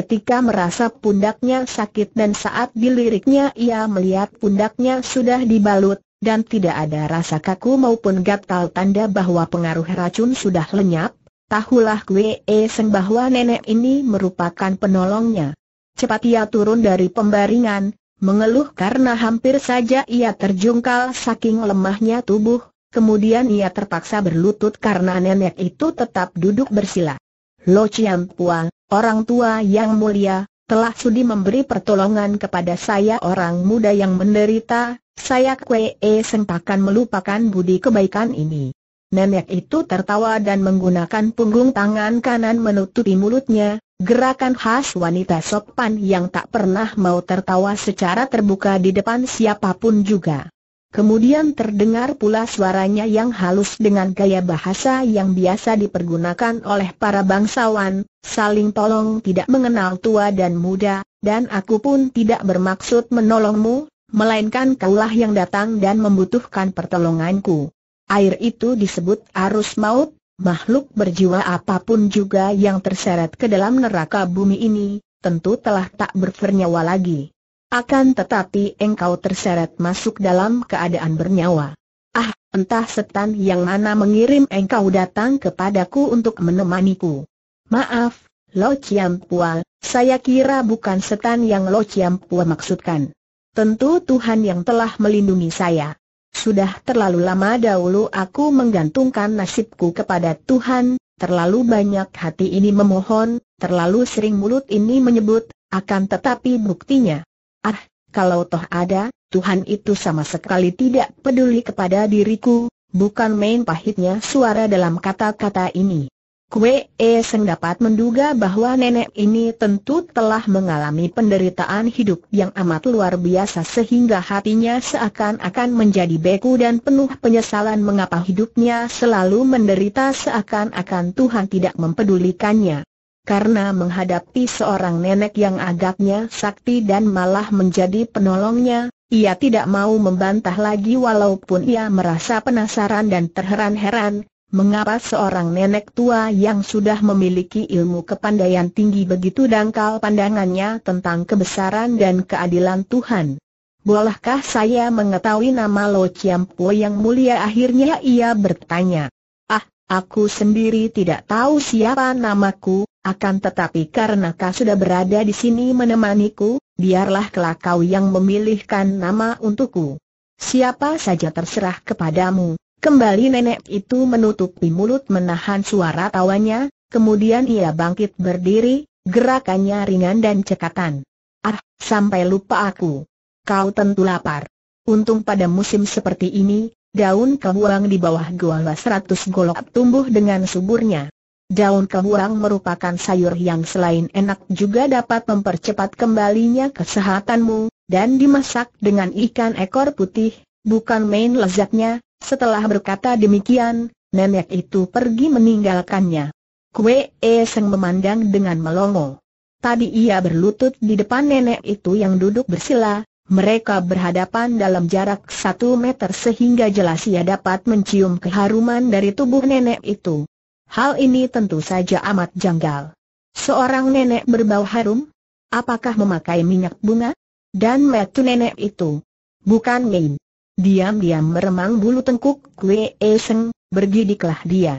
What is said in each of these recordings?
ketika merasa pundaknya sakit dan saat diliriknya ia melihat pundaknya sudah dibalut, dan tidak ada rasa kaku maupun gatal tanda bahwa pengaruh racun sudah lenyap, tahulah Kwe e Seng bahwa nenek ini merupakan penolongnya. Cepat ia turun dari pembaringan, mengeluh karena hampir saja ia terjungkal saking lemahnya tubuh, kemudian ia terpaksa berlutut karena nenek itu tetap duduk bersila. Lo Chiang Puang, Orang tua yang mulia, telah sudi memberi pertolongan kepada saya orang muda yang menderita, saya kue sempakan melupakan budi kebaikan ini. Nenek itu tertawa dan menggunakan punggung tangan kanan menutupi mulutnya, gerakan khas wanita sopan yang tak pernah mau tertawa secara terbuka di depan siapapun juga. Kemudian terdengar pula suaranya yang halus dengan gaya bahasa yang biasa dipergunakan oleh para bangsawan, saling tolong tidak mengenal tua dan muda, dan aku pun tidak bermaksud menolongmu, melainkan kaulah yang datang dan membutuhkan pertolonganku. Air itu disebut arus maut, makhluk berjiwa apapun juga yang terseret ke dalam neraka bumi ini, tentu telah tak bernyawa lagi. Akan tetapi engkau terseret masuk dalam keadaan bernyawa. Ah, entah setan yang mana mengirim engkau datang kepadaku untuk menemaniku. Maaf, Lo Chiam Pua, saya kira bukan setan yang Lo Chiam Pua maksudkan. Tentu Tuhan yang telah melindungi saya. Sudah terlalu lama dahulu aku menggantungkan nasibku kepada Tuhan, terlalu banyak hati ini memohon, terlalu sering mulut ini menyebut, akan tetapi buktinya. Ah, kalau toh ada, Tuhan itu sama sekali tidak peduli kepada diriku, bukan main pahitnya suara dalam kata-kata ini. Kue Eseng dapat menduga bahwa nenek ini tentu telah mengalami penderitaan hidup yang amat luar biasa sehingga hatinya seakan-akan menjadi beku dan penuh penyesalan mengapa hidupnya selalu menderita seakan-akan Tuhan tidak mempedulikannya karena menghadapi seorang nenek yang agaknya sakti dan malah menjadi penolongnya, ia tidak mau membantah lagi walaupun ia merasa penasaran dan terheran-heran, mengapa seorang nenek tua yang sudah memiliki ilmu kepandaian tinggi begitu dangkal pandangannya tentang kebesaran dan keadilan Tuhan. Bolehkah saya mengetahui nama Lo Chiampo yang mulia akhirnya ia bertanya. Ah, aku sendiri tidak tahu siapa namaku, akan tetapi karena kau sudah berada di sini menemaniku, biarlah kelak kau yang memilihkan nama untukku. Siapa saja terserah kepadamu. Kembali nenek itu menutupi mulut menahan suara tawanya, kemudian ia bangkit berdiri, gerakannya ringan dan cekatan. Ah, sampai lupa aku. Kau tentu lapar. Untung pada musim seperti ini, daun kebuang di bawah gua seratus golok tumbuh dengan suburnya. Daun kemurang merupakan sayur yang selain enak juga dapat mempercepat kembalinya kesehatanmu, dan dimasak dengan ikan ekor putih, bukan main lezatnya. Setelah berkata demikian, nenek itu pergi meninggalkannya. Kue Eseng memandang dengan melongo. Tadi ia berlutut di depan nenek itu yang duduk bersila, mereka berhadapan dalam jarak satu meter sehingga jelas ia dapat mencium keharuman dari tubuh nenek itu. Hal ini tentu saja amat janggal. Seorang nenek berbau harum? Apakah memakai minyak bunga? Dan metu nenek itu? Bukan main. Diam-diam meremang bulu tengkuk Kue Eseng, bergidiklah dia.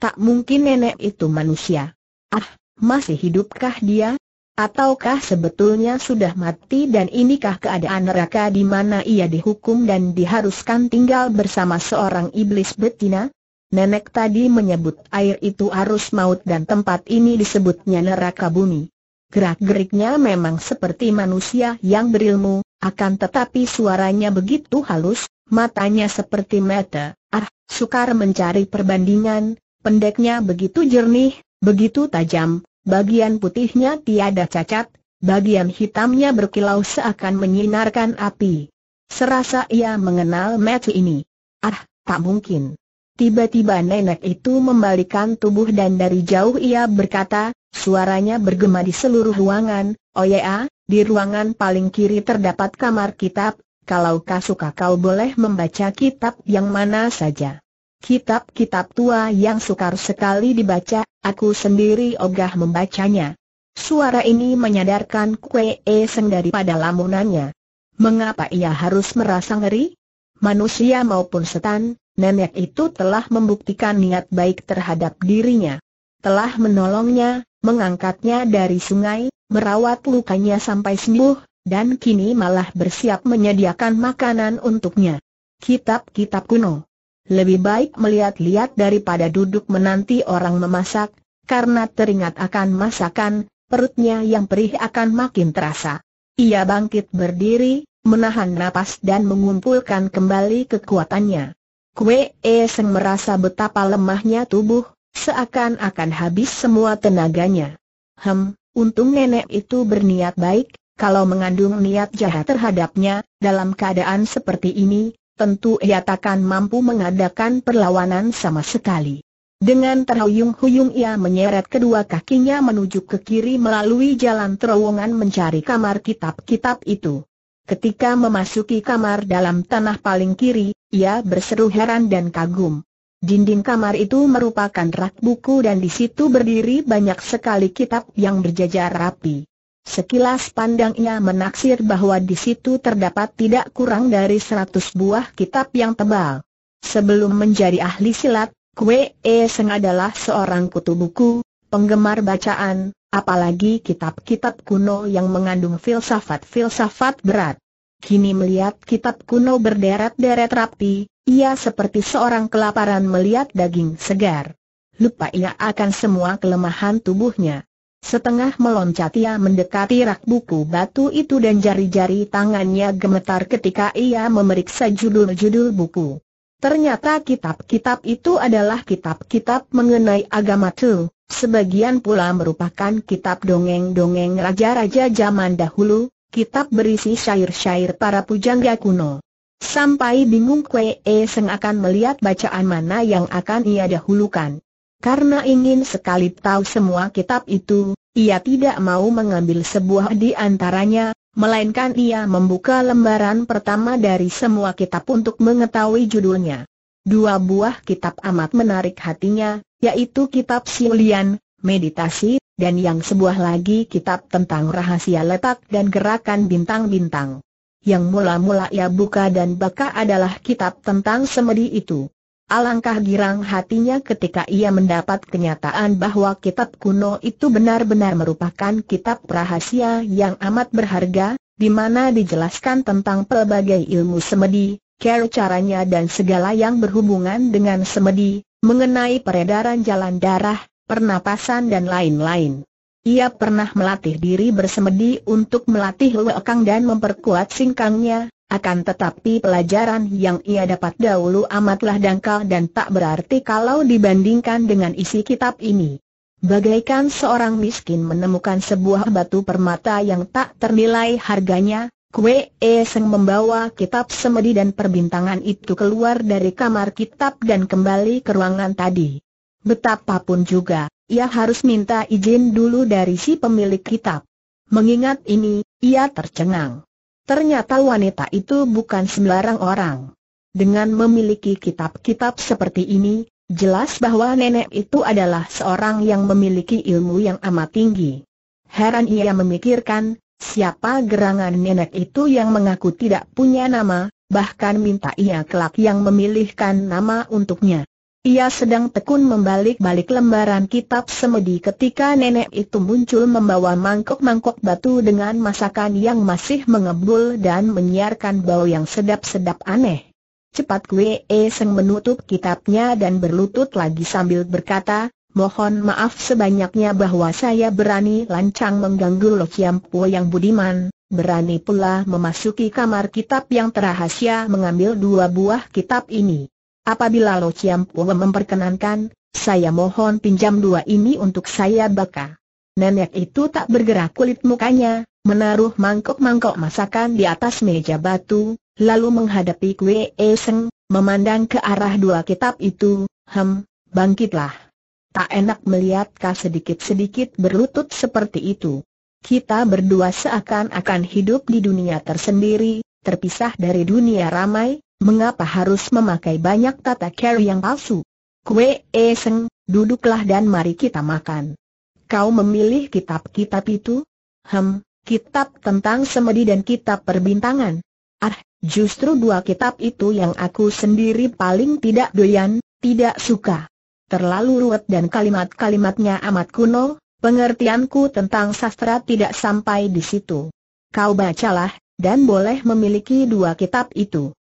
Tak mungkin nenek itu manusia. Ah, masih hidupkah dia? Ataukah sebetulnya sudah mati dan inikah keadaan neraka di mana ia dihukum dan diharuskan tinggal bersama seorang iblis betina? Nenek tadi menyebut air itu arus maut dan tempat ini disebutnya neraka bumi. Gerak-geriknya memang seperti manusia yang berilmu, akan tetapi suaranya begitu halus, matanya seperti mata. Ah, sukar mencari perbandingan, pendeknya begitu jernih, begitu tajam, bagian putihnya tiada cacat, bagian hitamnya berkilau seakan menyinarkan api. Serasa ia mengenal mata ini. Ah, tak mungkin. Tiba-tiba nenek itu membalikan tubuh dan dari jauh ia berkata, suaranya bergema di seluruh ruangan, Oh ya, di ruangan paling kiri terdapat kamar kitab, kalau kau suka kau boleh membaca kitab yang mana saja. Kitab-kitab tua yang sukar sekali dibaca, aku sendiri ogah membacanya. Suara ini menyadarkan Kue e Seng daripada lamunannya. Mengapa ia harus merasa ngeri? Manusia maupun setan, nenek itu telah membuktikan niat baik terhadap dirinya. Telah menolongnya, mengangkatnya dari sungai, merawat lukanya sampai sembuh, dan kini malah bersiap menyediakan makanan untuknya. Kitab-kitab kuno. Lebih baik melihat-lihat daripada duduk menanti orang memasak, karena teringat akan masakan, perutnya yang perih akan makin terasa. Ia bangkit berdiri, menahan napas dan mengumpulkan kembali kekuatannya. Kue Eseng merasa betapa lemahnya tubuh, seakan-akan habis semua tenaganya. Hem, untung nenek itu berniat baik, kalau mengandung niat jahat terhadapnya, dalam keadaan seperti ini, tentu ia takkan mampu mengadakan perlawanan sama sekali. Dengan terhuyung-huyung ia menyeret kedua kakinya menuju ke kiri melalui jalan terowongan mencari kamar kitab-kitab itu. Ketika memasuki kamar dalam tanah paling kiri, ia berseru heran dan kagum. Dinding kamar itu merupakan rak buku dan di situ berdiri banyak sekali kitab yang berjajar rapi. Sekilas pandangnya menaksir bahwa di situ terdapat tidak kurang dari seratus buah kitab yang tebal. Sebelum menjadi ahli silat, Kwe E Seng adalah seorang kutu buku, penggemar bacaan, apalagi kitab-kitab kuno yang mengandung filsafat-filsafat berat kini melihat kitab kuno berderet-deret rapi, ia seperti seorang kelaparan melihat daging segar. Lupa ia akan semua kelemahan tubuhnya. Setengah meloncat ia mendekati rak buku batu itu dan jari-jari tangannya gemetar ketika ia memeriksa judul-judul buku. Ternyata kitab-kitab itu adalah kitab-kitab mengenai agama Tu, sebagian pula merupakan kitab dongeng-dongeng raja-raja zaman dahulu, kitab berisi syair-syair para pujangga kuno. Sampai bingung Kwe e Seng akan melihat bacaan mana yang akan ia dahulukan. Karena ingin sekali tahu semua kitab itu, ia tidak mau mengambil sebuah di antaranya, melainkan ia membuka lembaran pertama dari semua kitab untuk mengetahui judulnya. Dua buah kitab amat menarik hatinya, yaitu kitab Siulian, Meditasi, dan yang sebuah lagi kitab tentang rahasia letak dan gerakan bintang-bintang. Yang mula-mula ia buka dan baca adalah kitab tentang semedi itu. Alangkah girang hatinya ketika ia mendapat kenyataan bahwa kitab kuno itu benar-benar merupakan kitab rahasia yang amat berharga, di mana dijelaskan tentang pelbagai ilmu semedi, care caranya dan segala yang berhubungan dengan semedi, mengenai peredaran jalan darah, pernapasan dan lain-lain. Ia pernah melatih diri bersemedi untuk melatih lekang dan memperkuat singkangnya, akan tetapi pelajaran yang ia dapat dahulu amatlah dangkal dan tak berarti kalau dibandingkan dengan isi kitab ini. Bagaikan seorang miskin menemukan sebuah batu permata yang tak ternilai harganya, Kue E Seng membawa kitab semedi dan perbintangan itu keluar dari kamar kitab dan kembali ke ruangan tadi. Betapapun juga, ia harus minta izin dulu dari si pemilik kitab. Mengingat ini, ia tercengang. Ternyata wanita itu bukan sembarang orang. Dengan memiliki kitab-kitab seperti ini, jelas bahwa nenek itu adalah seorang yang memiliki ilmu yang amat tinggi. Heran ia memikirkan, siapa gerangan nenek itu yang mengaku tidak punya nama, bahkan minta ia kelak yang memilihkan nama untuknya. Ia sedang tekun membalik-balik lembaran kitab semedi ketika nenek itu muncul membawa mangkok-mangkok batu dengan masakan yang masih mengebul dan menyiarkan bau yang sedap-sedap aneh. Cepat Kwe Seng menutup kitabnya dan berlutut lagi sambil berkata, Mohon maaf sebanyaknya bahwa saya berani lancang mengganggu Lo Kiam Po yang budiman, berani pula memasuki kamar kitab yang terahasia mengambil dua buah kitab ini. Apabila Lo Chiam Pue memperkenankan, saya mohon pinjam dua ini untuk saya baka. Nenek itu tak bergerak kulit mukanya, menaruh mangkok-mangkok masakan di atas meja batu, lalu menghadapi Kue Eseng, memandang ke arah dua kitab itu, hem, bangkitlah. Tak enak melihat kau sedikit-sedikit berlutut seperti itu. Kita berdua seakan-akan hidup di dunia tersendiri, terpisah dari dunia ramai, mengapa harus memakai banyak tata care yang palsu? Kue Eseng, duduklah dan mari kita makan. Kau memilih kitab-kitab itu? Hem, kitab tentang semedi dan kitab perbintangan. Ah, justru dua kitab itu yang aku sendiri paling tidak doyan, tidak suka. Terlalu ruwet dan kalimat-kalimatnya amat kuno, pengertianku tentang sastra tidak sampai di situ. Kau bacalah, dan boleh memiliki dua kitab itu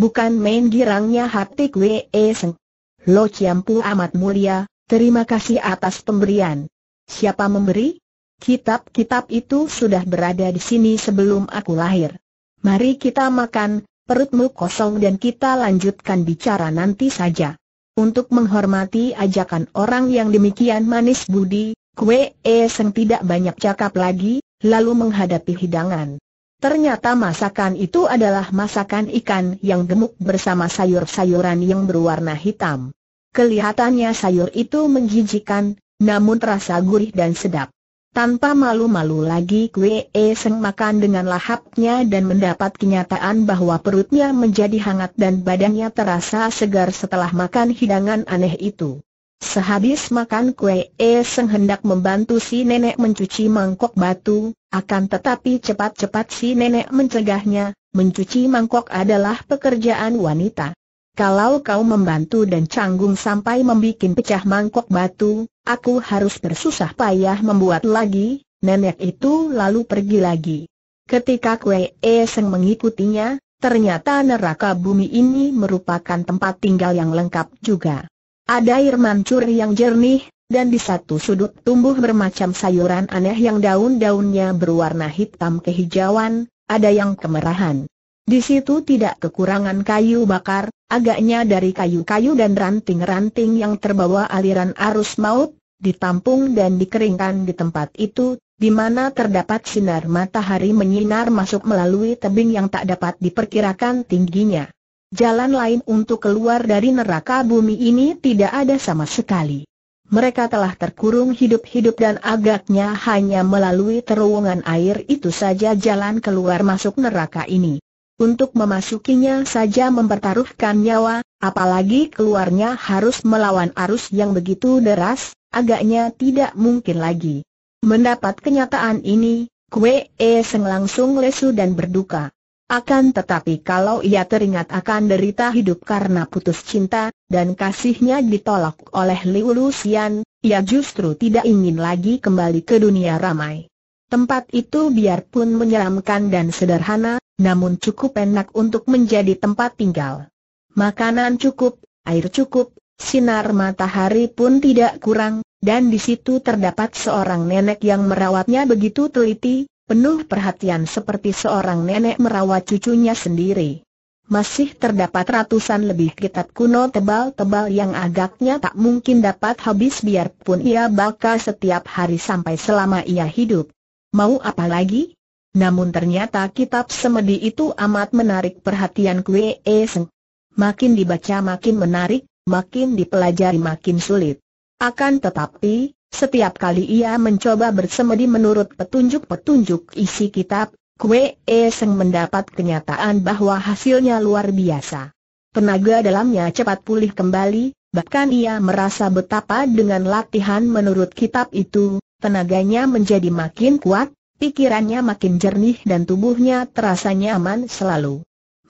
bukan main girangnya hati kue Seng. Lo Ciampu amat mulia, terima kasih atas pemberian. Siapa memberi? Kitab-kitab itu sudah berada di sini sebelum aku lahir. Mari kita makan, perutmu kosong dan kita lanjutkan bicara nanti saja. Untuk menghormati ajakan orang yang demikian manis budi, Kwe e Seng tidak banyak cakap lagi, lalu menghadapi hidangan. Ternyata masakan itu adalah masakan ikan yang gemuk bersama sayur-sayuran yang berwarna hitam. Kelihatannya sayur itu menjijikan, namun terasa gurih dan sedap. Tanpa malu-malu lagi Kue e Seng makan dengan lahapnya dan mendapat kenyataan bahwa perutnya menjadi hangat dan badannya terasa segar setelah makan hidangan aneh itu. Sehabis makan kue, E Seng hendak membantu si nenek mencuci mangkok batu, akan tetapi cepat-cepat si nenek mencegahnya, mencuci mangkok adalah pekerjaan wanita. Kalau kau membantu dan canggung sampai membuat pecah mangkok batu, aku harus bersusah payah membuat lagi, nenek itu lalu pergi lagi. Ketika kue E Seng mengikutinya, ternyata neraka bumi ini merupakan tempat tinggal yang lengkap juga. Ada air mancur yang jernih, dan di satu sudut tumbuh bermacam sayuran aneh yang daun-daunnya berwarna hitam kehijauan, ada yang kemerahan. Di situ tidak kekurangan kayu bakar, agaknya dari kayu-kayu dan ranting-ranting yang terbawa aliran arus maut, ditampung dan dikeringkan di tempat itu, di mana terdapat sinar matahari menyinar masuk melalui tebing yang tak dapat diperkirakan tingginya. Jalan lain untuk keluar dari neraka bumi ini tidak ada sama sekali. Mereka telah terkurung hidup-hidup dan agaknya hanya melalui terowongan air itu saja jalan keluar masuk neraka ini. Untuk memasukinya saja mempertaruhkan nyawa, apalagi keluarnya harus melawan arus yang begitu deras, agaknya tidak mungkin lagi. Mendapat kenyataan ini, Kwe Seng langsung lesu dan berduka. Akan tetapi kalau ia teringat akan derita hidup karena putus cinta, dan kasihnya ditolak oleh Liu Lusian, ia justru tidak ingin lagi kembali ke dunia ramai. Tempat itu biarpun menyeramkan dan sederhana, namun cukup enak untuk menjadi tempat tinggal. Makanan cukup, air cukup, sinar matahari pun tidak kurang, dan di situ terdapat seorang nenek yang merawatnya begitu teliti, penuh perhatian seperti seorang nenek merawat cucunya sendiri. Masih terdapat ratusan lebih kitab kuno tebal-tebal yang agaknya tak mungkin dapat habis biarpun ia bakal setiap hari sampai selama ia hidup. Mau apa lagi? Namun ternyata kitab semedi itu amat menarik perhatian Kwe Seng. Makin dibaca makin menarik, makin dipelajari makin sulit. Akan tetapi, setiap kali ia mencoba bersemedi menurut petunjuk-petunjuk isi kitab, Kue E Seng mendapat kenyataan bahwa hasilnya luar biasa. Tenaga dalamnya cepat pulih kembali, bahkan ia merasa betapa dengan latihan menurut kitab itu, tenaganya menjadi makin kuat, pikirannya makin jernih dan tubuhnya terasa nyaman selalu.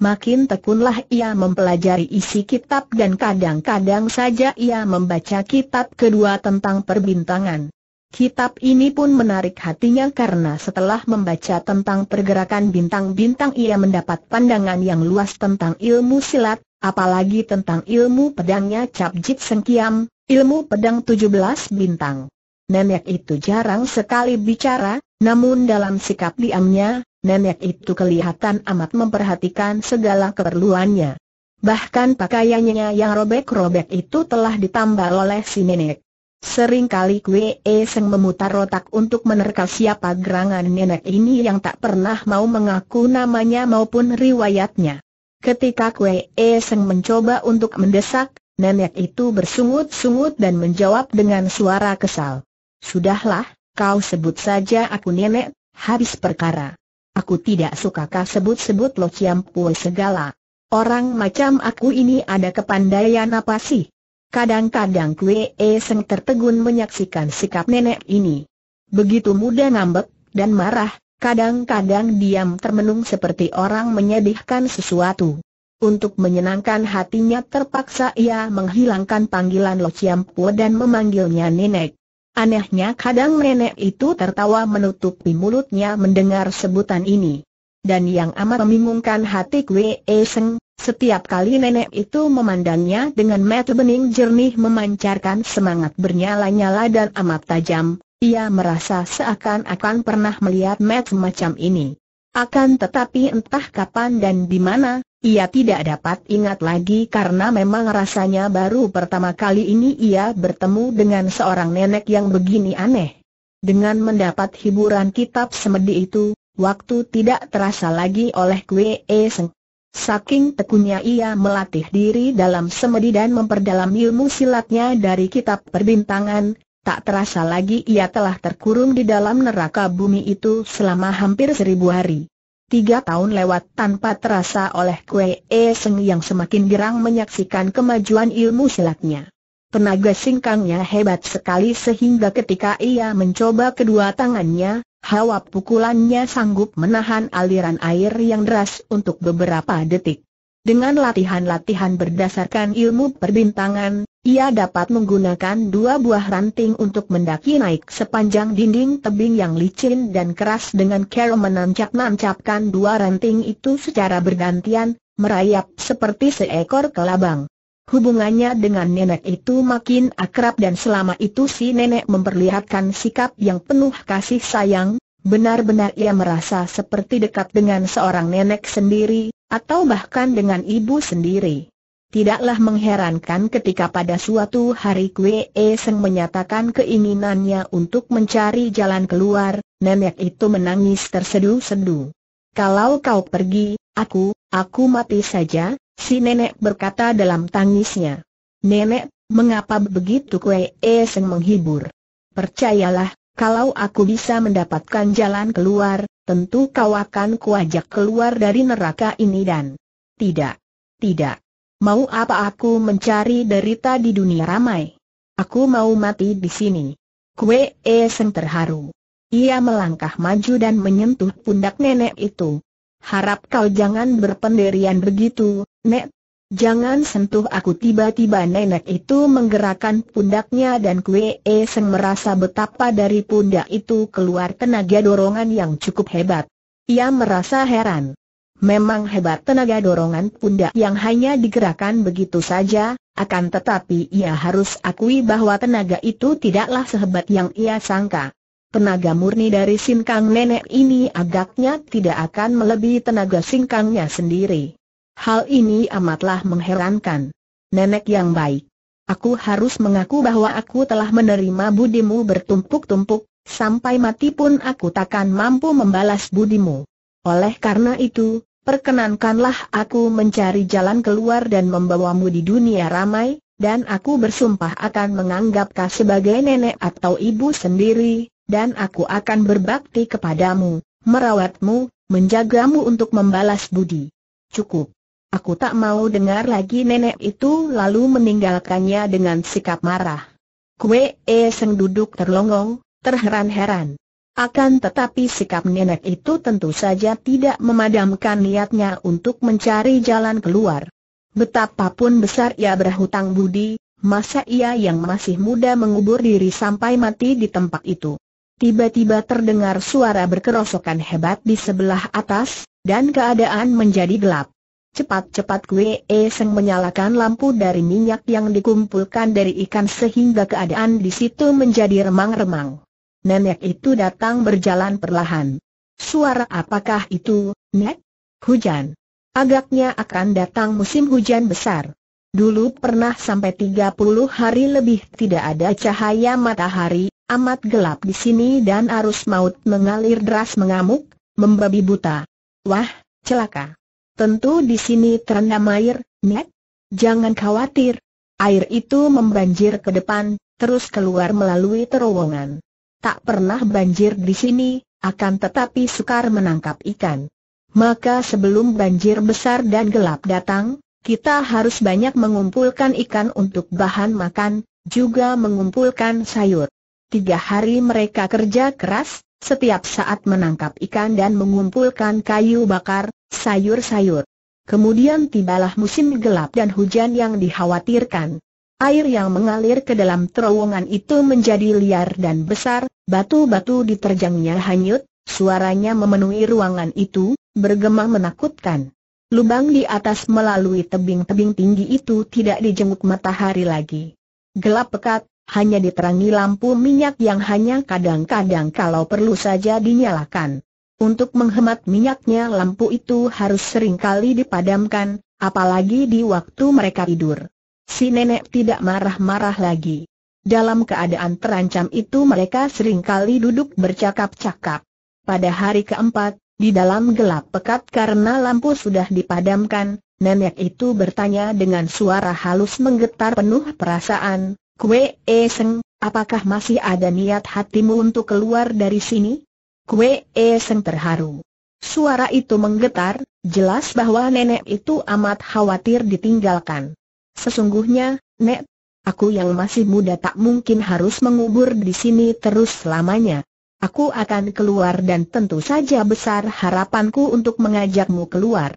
Makin tekunlah ia mempelajari isi kitab dan kadang-kadang saja ia membaca kitab kedua tentang perbintangan. Kitab ini pun menarik hatinya karena setelah membaca tentang pergerakan bintang-bintang ia mendapat pandangan yang luas tentang ilmu silat, apalagi tentang ilmu pedangnya Cap Capjit Sengkiam, ilmu pedang 17 bintang. Nenek itu jarang sekali bicara, namun dalam sikap diamnya, nenek itu kelihatan amat memperhatikan segala keperluannya. Bahkan pakaiannya yang robek-robek itu telah ditambal oleh si nenek. Seringkali Kwe Seng memutar otak untuk menerka siapa gerangan nenek ini yang tak pernah mau mengaku namanya maupun riwayatnya. Ketika Kwe Seng mencoba untuk mendesak, nenek itu bersungut-sungut dan menjawab dengan suara kesal. Sudahlah, kau sebut saja aku nenek, habis perkara. Aku tidak suka kau sebut-sebut Lo Ciam Pui segala. Orang macam aku ini ada kepandaian apa sih? Kadang-kadang Kue E Seng tertegun menyaksikan sikap nenek ini. Begitu muda ngambek dan marah, kadang-kadang diam termenung seperti orang menyedihkan sesuatu. Untuk menyenangkan hatinya terpaksa ia menghilangkan panggilan Lo Ciam dan memanggilnya nenek. Anehnya kadang nenek itu tertawa menutupi mulutnya mendengar sebutan ini. Dan yang amat membingungkan hati Kwe Seng, setiap kali nenek itu memandangnya dengan mata bening jernih memancarkan semangat bernyala-nyala dan amat tajam, ia merasa seakan-akan pernah melihat mat macam ini. Akan tetapi entah kapan dan di mana, ia tidak dapat ingat lagi karena memang rasanya baru pertama kali ini ia bertemu dengan seorang nenek yang begini aneh. Dengan mendapat hiburan kitab semedi itu, waktu tidak terasa lagi oleh Kwe Seng. Saking tekunnya ia melatih diri dalam semedi dan memperdalam ilmu silatnya dari kitab perbintangan, tak terasa lagi ia telah terkurung di dalam neraka bumi itu selama hampir seribu hari. Tiga tahun lewat tanpa terasa oleh Kue E Seng yang semakin girang menyaksikan kemajuan ilmu silatnya. Tenaga singkangnya hebat sekali sehingga ketika ia mencoba kedua tangannya, hawa pukulannya sanggup menahan aliran air yang deras untuk beberapa detik. Dengan latihan-latihan berdasarkan ilmu perbintangan, ia dapat menggunakan dua buah ranting untuk mendaki naik sepanjang dinding tebing yang licin dan keras dengan cara menancap-nancapkan dua ranting itu secara bergantian, merayap seperti seekor kelabang. Hubungannya dengan nenek itu makin akrab dan selama itu si nenek memperlihatkan sikap yang penuh kasih sayang, Benar-benar ia merasa seperti dekat dengan seorang nenek sendiri, atau bahkan dengan ibu sendiri. Tidaklah mengherankan ketika pada suatu hari Kwe Seng menyatakan keinginannya untuk mencari jalan keluar, nenek itu menangis tersedu-sedu. Kalau kau pergi, aku, aku mati saja, si nenek berkata dalam tangisnya. Nenek, mengapa begitu Kwe Seng menghibur? Percayalah, kalau aku bisa mendapatkan jalan keluar, tentu kau akan kuajak keluar dari neraka ini dan... Tidak. Tidak. Mau apa aku mencari derita di dunia ramai? Aku mau mati di sini. Kue Eseng terharu. Ia melangkah maju dan menyentuh pundak nenek itu. Harap kau jangan berpendirian begitu, Nek, Jangan sentuh aku tiba-tiba nenek itu menggerakkan pundaknya dan Kue e Seng merasa betapa dari pundak itu keluar tenaga dorongan yang cukup hebat. Ia merasa heran. Memang hebat tenaga dorongan pundak yang hanya digerakkan begitu saja, akan tetapi ia harus akui bahwa tenaga itu tidaklah sehebat yang ia sangka. Tenaga murni dari singkang nenek ini agaknya tidak akan melebihi tenaga singkangnya sendiri. Hal ini amatlah mengherankan. Nenek yang baik. Aku harus mengaku bahwa aku telah menerima budimu bertumpuk-tumpuk, sampai mati pun aku takkan mampu membalas budimu. Oleh karena itu, perkenankanlah aku mencari jalan keluar dan membawamu di dunia ramai, dan aku bersumpah akan menganggap kau sebagai nenek atau ibu sendiri, dan aku akan berbakti kepadamu, merawatmu, menjagamu untuk membalas budi. Cukup. Aku tak mau dengar lagi nenek itu lalu meninggalkannya dengan sikap marah. Kue E Seng duduk terlonggong, terheran-heran. Akan tetapi sikap nenek itu tentu saja tidak memadamkan niatnya untuk mencari jalan keluar. Betapapun besar ia berhutang budi, masa ia yang masih muda mengubur diri sampai mati di tempat itu. Tiba-tiba terdengar suara berkerosokan hebat di sebelah atas, dan keadaan menjadi gelap. Cepat-cepat Gue Eseng menyalakan lampu dari minyak yang dikumpulkan dari ikan sehingga keadaan di situ menjadi remang-remang. Nenek itu datang berjalan perlahan. Suara apakah itu, Nek? Hujan. Agaknya akan datang musim hujan besar. Dulu pernah sampai 30 hari lebih tidak ada cahaya matahari, amat gelap di sini dan arus maut mengalir deras mengamuk, membabi buta. Wah, celaka. Tentu di sini terendam air, Nek. Jangan khawatir. Air itu membanjir ke depan, terus keluar melalui terowongan. Tak pernah banjir di sini, akan tetapi sukar menangkap ikan. Maka sebelum banjir besar dan gelap datang, kita harus banyak mengumpulkan ikan untuk bahan makan, juga mengumpulkan sayur. Tiga hari mereka kerja keras, setiap saat menangkap ikan dan mengumpulkan kayu bakar, sayur-sayur. Kemudian tibalah musim gelap dan hujan yang dikhawatirkan. Air yang mengalir ke dalam terowongan itu menjadi liar dan besar, batu-batu diterjangnya hanyut, suaranya memenuhi ruangan itu, bergema menakutkan. Lubang di atas melalui tebing-tebing tinggi itu tidak dijenguk matahari lagi. Gelap pekat, hanya diterangi lampu minyak yang hanya kadang-kadang kalau perlu saja dinyalakan. Untuk menghemat minyaknya lampu itu harus seringkali dipadamkan, apalagi di waktu mereka tidur. Si nenek tidak marah-marah lagi. Dalam keadaan terancam itu mereka seringkali duduk bercakap-cakap. Pada hari keempat, di dalam gelap pekat karena lampu sudah dipadamkan, nenek itu bertanya dengan suara halus menggetar penuh perasaan, Kue Eseng, apakah masih ada niat hatimu untuk keluar dari sini? Kue Eseng terharu. Suara itu menggetar, jelas bahwa nenek itu amat khawatir ditinggalkan. Sesungguhnya, Nek, aku yang masih muda tak mungkin harus mengubur di sini terus selamanya. Aku akan keluar dan tentu saja besar harapanku untuk mengajakmu keluar.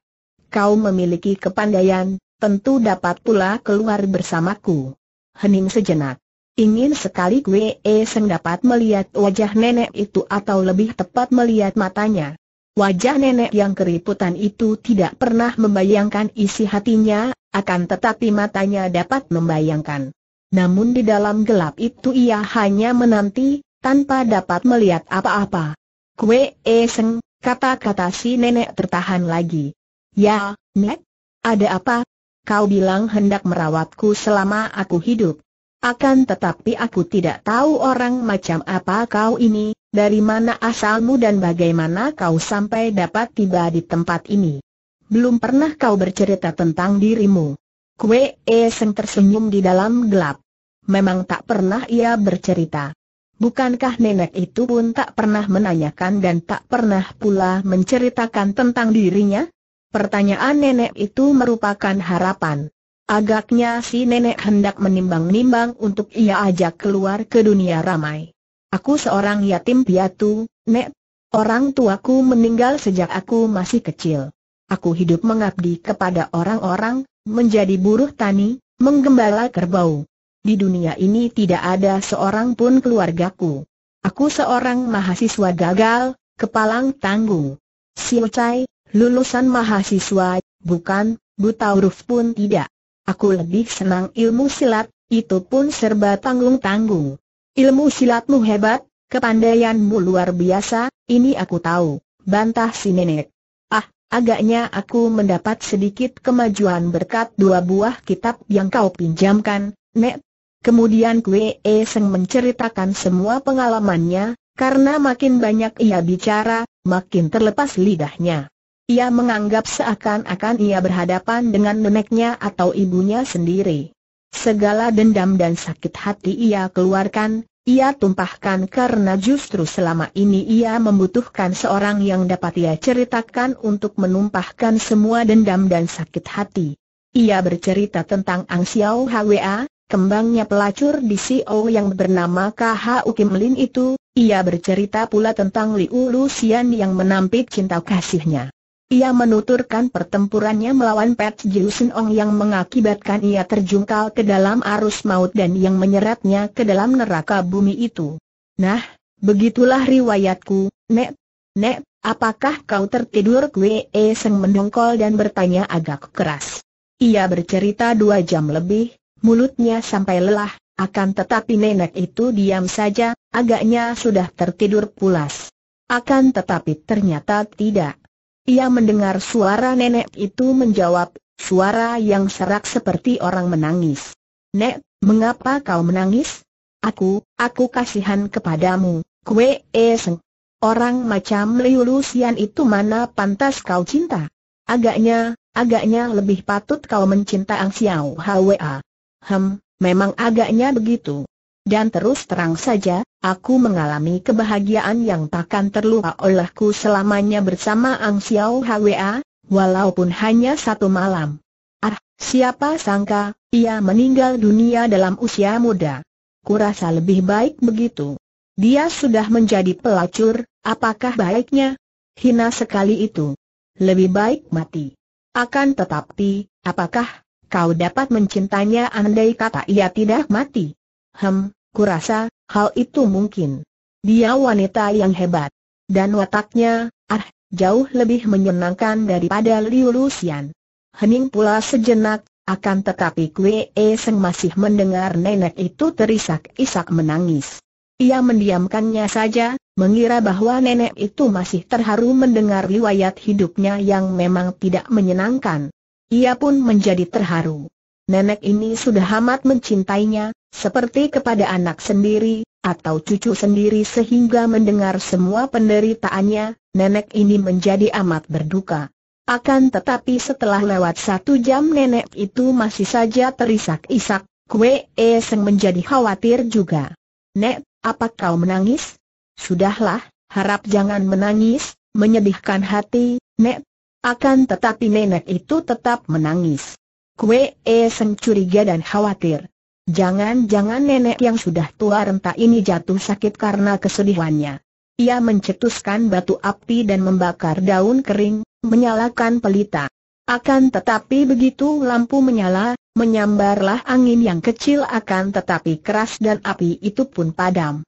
Kau memiliki kepandaian, tentu dapat pula keluar bersamaku. Hening sejenak. Ingin sekali Gue Eseng dapat melihat wajah nenek itu atau lebih tepat melihat matanya. Wajah nenek yang keriputan itu tidak pernah membayangkan isi hatinya, akan tetapi matanya dapat membayangkan. Namun di dalam gelap itu ia hanya menanti, tanpa dapat melihat apa-apa. Kue Eseng, kata-kata si nenek tertahan lagi. Ya, Nek, ada apa? Kau bilang hendak merawatku selama aku hidup. Akan tetapi aku tidak tahu orang macam apa kau ini, dari mana asalmu dan bagaimana kau sampai dapat tiba di tempat ini. Belum pernah kau bercerita tentang dirimu. Kue Eseng tersenyum di dalam gelap. Memang tak pernah ia bercerita. Bukankah nenek itu pun tak pernah menanyakan dan tak pernah pula menceritakan tentang dirinya? Pertanyaan nenek itu merupakan harapan. Agaknya si nenek hendak menimbang-nimbang untuk ia ajak keluar ke dunia ramai. Aku seorang yatim piatu, Nek. Orang tuaku meninggal sejak aku masih kecil. Aku hidup mengabdi kepada orang-orang, menjadi buruh tani, menggembala kerbau. Di dunia ini tidak ada seorang pun keluargaku. Aku seorang mahasiswa gagal, kepalang tangguh. Siu Chai, lulusan mahasiswa, bukan, buta huruf pun tidak. Aku lebih senang ilmu silat, itu pun serba tanggung-tanggung. Ilmu silatmu hebat, kepandaianmu luar biasa, ini aku tahu, bantah si nenek. Ah, agaknya aku mendapat sedikit kemajuan berkat dua buah kitab yang kau pinjamkan, Nek. Kemudian Kwe e Seng menceritakan semua pengalamannya, karena makin banyak ia bicara, makin terlepas lidahnya. Ia menganggap seakan-akan ia berhadapan dengan neneknya atau ibunya sendiri. Segala dendam dan sakit hati ia keluarkan, ia tumpahkan karena justru selama ini ia membutuhkan seorang yang dapat ia ceritakan untuk menumpahkan semua dendam dan sakit hati. Ia bercerita tentang Ang Xiao Hwa, kembangnya pelacur di CEO yang bernama KHU Kim Lin itu, ia bercerita pula tentang Liu Lu Xian yang menampik cinta kasihnya. Ia menuturkan pertempurannya melawan Pat Sin Ong yang mengakibatkan ia terjungkal ke dalam arus maut dan yang menyeretnya ke dalam neraka bumi itu. Nah, begitulah riwayatku, Nek. Nek, apakah kau tertidur? Kwe e Seng mendongkol dan bertanya agak keras. Ia bercerita dua jam lebih, mulutnya sampai lelah, akan tetapi nenek itu diam saja, agaknya sudah tertidur pulas. Akan tetapi ternyata tidak. Ia mendengar suara nenek itu menjawab, suara yang serak seperti orang menangis. Nek, mengapa kau menangis? Aku, aku kasihan kepadamu, kue eseng. Eh, orang macam Liu Lusian itu mana pantas kau cinta? Agaknya, agaknya lebih patut kau mencinta Ang Xiao Hwa. Hem, memang agaknya begitu dan terus terang saja, aku mengalami kebahagiaan yang takkan terlupa olehku selamanya bersama Ang Xiao Hwa, walaupun hanya satu malam. Ah, siapa sangka, ia meninggal dunia dalam usia muda. Kurasa lebih baik begitu. Dia sudah menjadi pelacur, apakah baiknya? Hina sekali itu. Lebih baik mati. Akan tetapi, apakah kau dapat mencintanya andai kata ia tidak mati? Hem, kurasa, hal itu mungkin. Dia wanita yang hebat. Dan wataknya, ah, jauh lebih menyenangkan daripada Liu Lucian. Hening pula sejenak, akan tetapi Kwe e Seng masih mendengar nenek itu terisak-isak menangis. Ia mendiamkannya saja, mengira bahwa nenek itu masih terharu mendengar riwayat hidupnya yang memang tidak menyenangkan. Ia pun menjadi terharu nenek ini sudah amat mencintainya, seperti kepada anak sendiri, atau cucu sendiri sehingga mendengar semua penderitaannya, nenek ini menjadi amat berduka. Akan tetapi setelah lewat satu jam nenek itu masih saja terisak-isak, Kue E Seng menjadi khawatir juga. Nek, apa kau menangis? Sudahlah, harap jangan menangis, menyedihkan hati, Nek. Akan tetapi nenek itu tetap menangis. Kue eh, seng curiga dan khawatir. Jangan-jangan nenek yang sudah tua renta ini jatuh sakit karena kesedihannya. Ia mencetuskan batu api dan membakar daun kering, menyalakan pelita. Akan tetapi begitu lampu menyala, menyambarlah angin yang kecil akan tetapi keras dan api itu pun padam.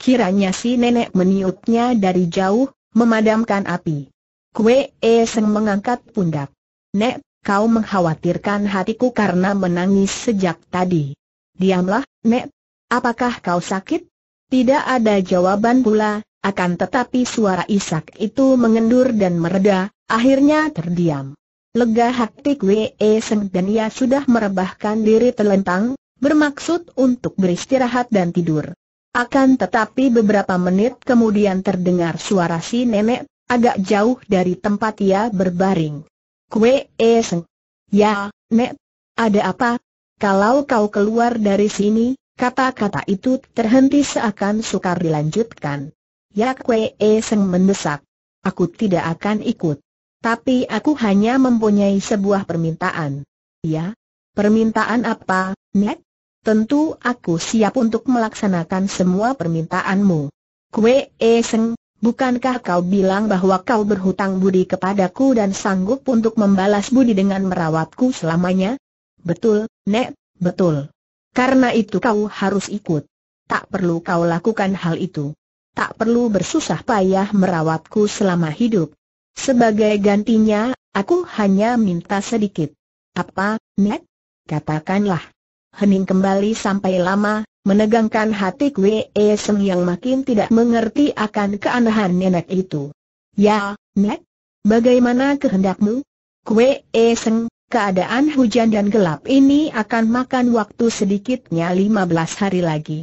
Kiranya si nenek meniupnya dari jauh, memadamkan api. Kue eh, seng mengangkat pundak. Nek, kau mengkhawatirkan hatiku karena menangis sejak tadi. Diamlah, Nek. Apakah kau sakit? Tidak ada jawaban pula, akan tetapi suara Isak itu mengendur dan mereda, akhirnya terdiam. Lega hati Wee e Seng dan ia sudah merebahkan diri telentang, bermaksud untuk beristirahat dan tidur. Akan tetapi beberapa menit kemudian terdengar suara si nenek, agak jauh dari tempat ia berbaring. Kue Eseng. Eh, ya, Nek. Ada apa? Kalau kau keluar dari sini, kata-kata itu terhenti seakan sukar dilanjutkan. Ya Kue Eseng eh, mendesak. Aku tidak akan ikut. Tapi aku hanya mempunyai sebuah permintaan. Ya? Permintaan apa, Nek? Tentu aku siap untuk melaksanakan semua permintaanmu. Kue Eseng, eh, Bukankah kau bilang bahwa kau berhutang budi kepadaku dan sanggup untuk membalas budi dengan merawatku selamanya? Betul, Nek, betul. Karena itu kau harus ikut. Tak perlu kau lakukan hal itu. Tak perlu bersusah payah merawatku selama hidup. Sebagai gantinya, aku hanya minta sedikit. Apa, Nek? Katakanlah. Hening kembali sampai lama, menegangkan hati Kwe Seng yang makin tidak mengerti akan keanehan nenek itu. Ya, Nek, bagaimana kehendakmu? Kwe Seng, keadaan hujan dan gelap ini akan makan waktu sedikitnya 15 hari lagi.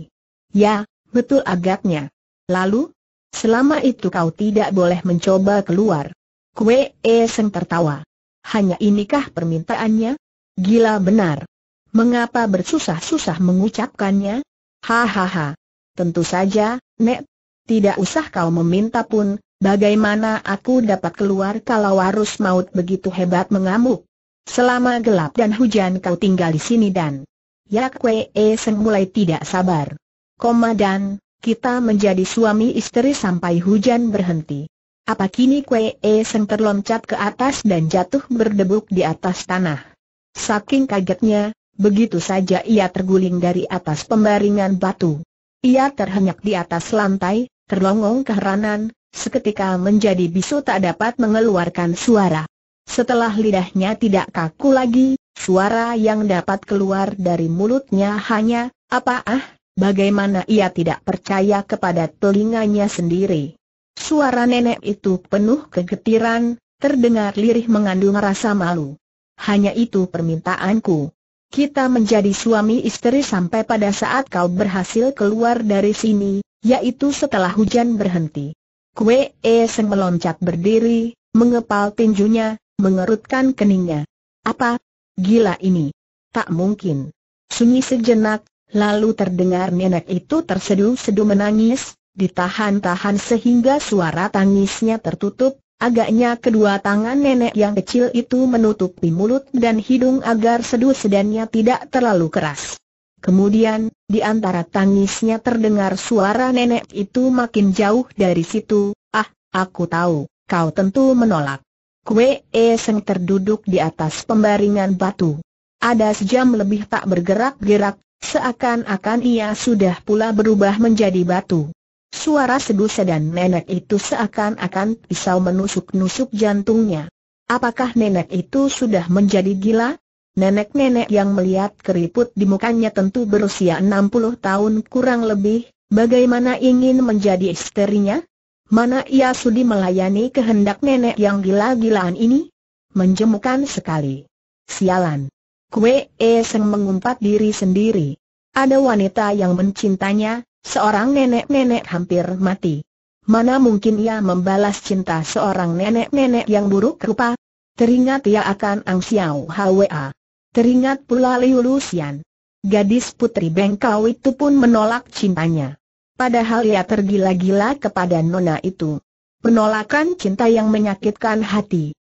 Ya, betul agaknya. Lalu, selama itu kau tidak boleh mencoba keluar. Kwe Seng tertawa. Hanya inikah permintaannya? Gila benar. Mengapa bersusah-susah mengucapkannya? Hahaha. Tentu saja, Nek. Tidak usah kau meminta pun, bagaimana aku dapat keluar kalau arus maut begitu hebat mengamuk? Selama gelap dan hujan kau tinggal di sini dan Yak Kwee Seng mulai tidak sabar. Komandan, kita menjadi suami istri sampai hujan berhenti. Apa kini Kwee Seng terloncat ke atas dan jatuh berdebuk di atas tanah. Saking kagetnya, Begitu saja ia terguling dari atas pembaringan batu. Ia terhenyak di atas lantai, terlongong keheranan, seketika menjadi bisu tak dapat mengeluarkan suara. Setelah lidahnya tidak kaku lagi, suara yang dapat keluar dari mulutnya hanya, apa ah, bagaimana ia tidak percaya kepada telinganya sendiri. Suara nenek itu penuh kegetiran, terdengar lirih mengandung rasa malu. Hanya itu permintaanku. Kita menjadi suami istri sampai pada saat kau berhasil keluar dari sini, yaitu setelah hujan berhenti. Kue Ese meloncat berdiri, mengepal tinjunya, mengerutkan keningnya. Apa? Gila ini. Tak mungkin. Sunyi sejenak, lalu terdengar nenek itu terseduh-seduh menangis, ditahan-tahan sehingga suara tangisnya tertutup, Agaknya kedua tangan nenek yang kecil itu menutupi mulut dan hidung agar seduh sedannya tidak terlalu keras. Kemudian, di antara tangisnya terdengar suara nenek itu makin jauh dari situ, ah, aku tahu, kau tentu menolak. Kue yang e terduduk di atas pembaringan batu. Ada sejam lebih tak bergerak-gerak, seakan-akan ia sudah pula berubah menjadi batu. Suara sedusa dan nenek itu seakan-akan pisau menusuk-nusuk jantungnya. Apakah nenek itu sudah menjadi gila? Nenek-nenek yang melihat keriput di mukanya tentu berusia 60 tahun kurang lebih, bagaimana ingin menjadi isterinya? Mana ia sudi melayani kehendak nenek yang gila-gilaan ini? Menjemukan sekali. Sialan. Kue Eseng mengumpat diri sendiri. Ada wanita yang mencintanya, Seorang nenek-nenek hampir mati. Mana mungkin ia membalas cinta seorang nenek-nenek yang buruk rupa? Teringat ia akan Ang Xiao Hwa. Teringat pula Liu Luxian. Gadis putri bengkau itu pun menolak cintanya. Padahal ia tergila-gila kepada nona itu. Penolakan cinta yang menyakitkan hati.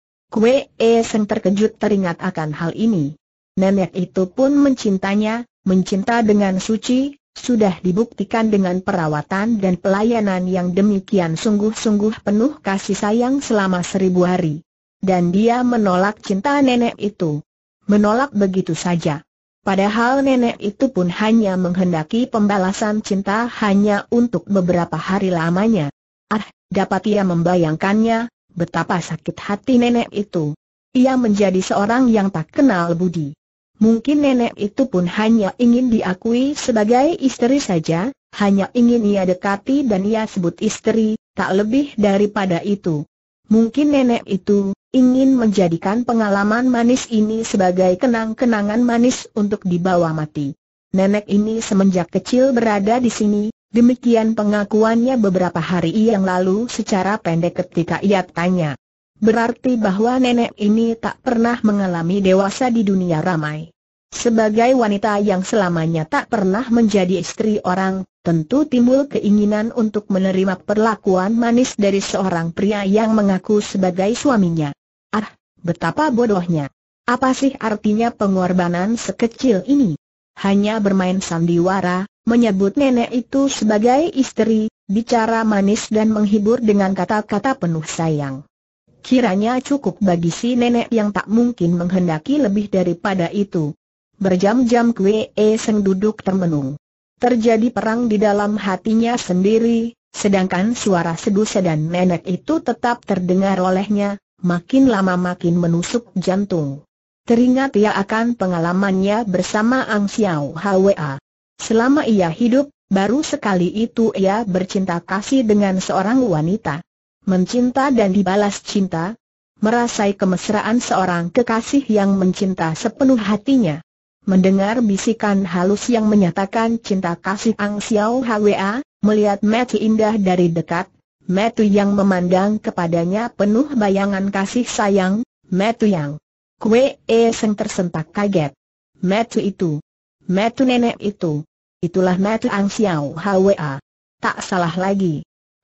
E Seng terkejut teringat akan hal ini. Nenek itu pun mencintanya, mencinta dengan suci, sudah dibuktikan dengan perawatan dan pelayanan yang demikian sungguh-sungguh penuh kasih sayang selama seribu hari. Dan dia menolak cinta nenek itu. Menolak begitu saja. Padahal nenek itu pun hanya menghendaki pembalasan cinta hanya untuk beberapa hari lamanya. Ah, dapat ia membayangkannya, betapa sakit hati nenek itu. Ia menjadi seorang yang tak kenal budi. Mungkin nenek itu pun hanya ingin diakui sebagai istri saja, hanya ingin ia dekati dan ia sebut istri, tak lebih daripada itu. Mungkin nenek itu ingin menjadikan pengalaman manis ini sebagai kenang-kenangan manis untuk dibawa mati. Nenek ini semenjak kecil berada di sini, demikian pengakuannya beberapa hari yang lalu secara pendek ketika ia tanya berarti bahwa nenek ini tak pernah mengalami dewasa di dunia ramai. Sebagai wanita yang selamanya tak pernah menjadi istri orang, tentu timbul keinginan untuk menerima perlakuan manis dari seorang pria yang mengaku sebagai suaminya. Ah, betapa bodohnya. Apa sih artinya pengorbanan sekecil ini? Hanya bermain sandiwara, menyebut nenek itu sebagai istri, bicara manis dan menghibur dengan kata-kata penuh sayang. Kiranya cukup bagi si nenek yang tak mungkin menghendaki lebih daripada itu. Berjam-jam Kwe e Seng duduk termenung. Terjadi perang di dalam hatinya sendiri, sedangkan suara sedusa sedan nenek itu tetap terdengar olehnya, makin lama makin menusuk jantung. Teringat ia akan pengalamannya bersama Ang Xiao Hwa. Selama ia hidup, baru sekali itu ia bercinta kasih dengan seorang wanita mencinta dan dibalas cinta, merasai kemesraan seorang kekasih yang mencinta sepenuh hatinya. Mendengar bisikan halus yang menyatakan cinta kasih Ang Xiao Hwa, melihat Matthew indah dari dekat, Matthew yang memandang kepadanya penuh bayangan kasih sayang, Matthew yang kue eseng tersentak kaget. Matthew itu, Matthew nenek itu, itulah Matthew Ang Xiao Hwa. Tak salah lagi.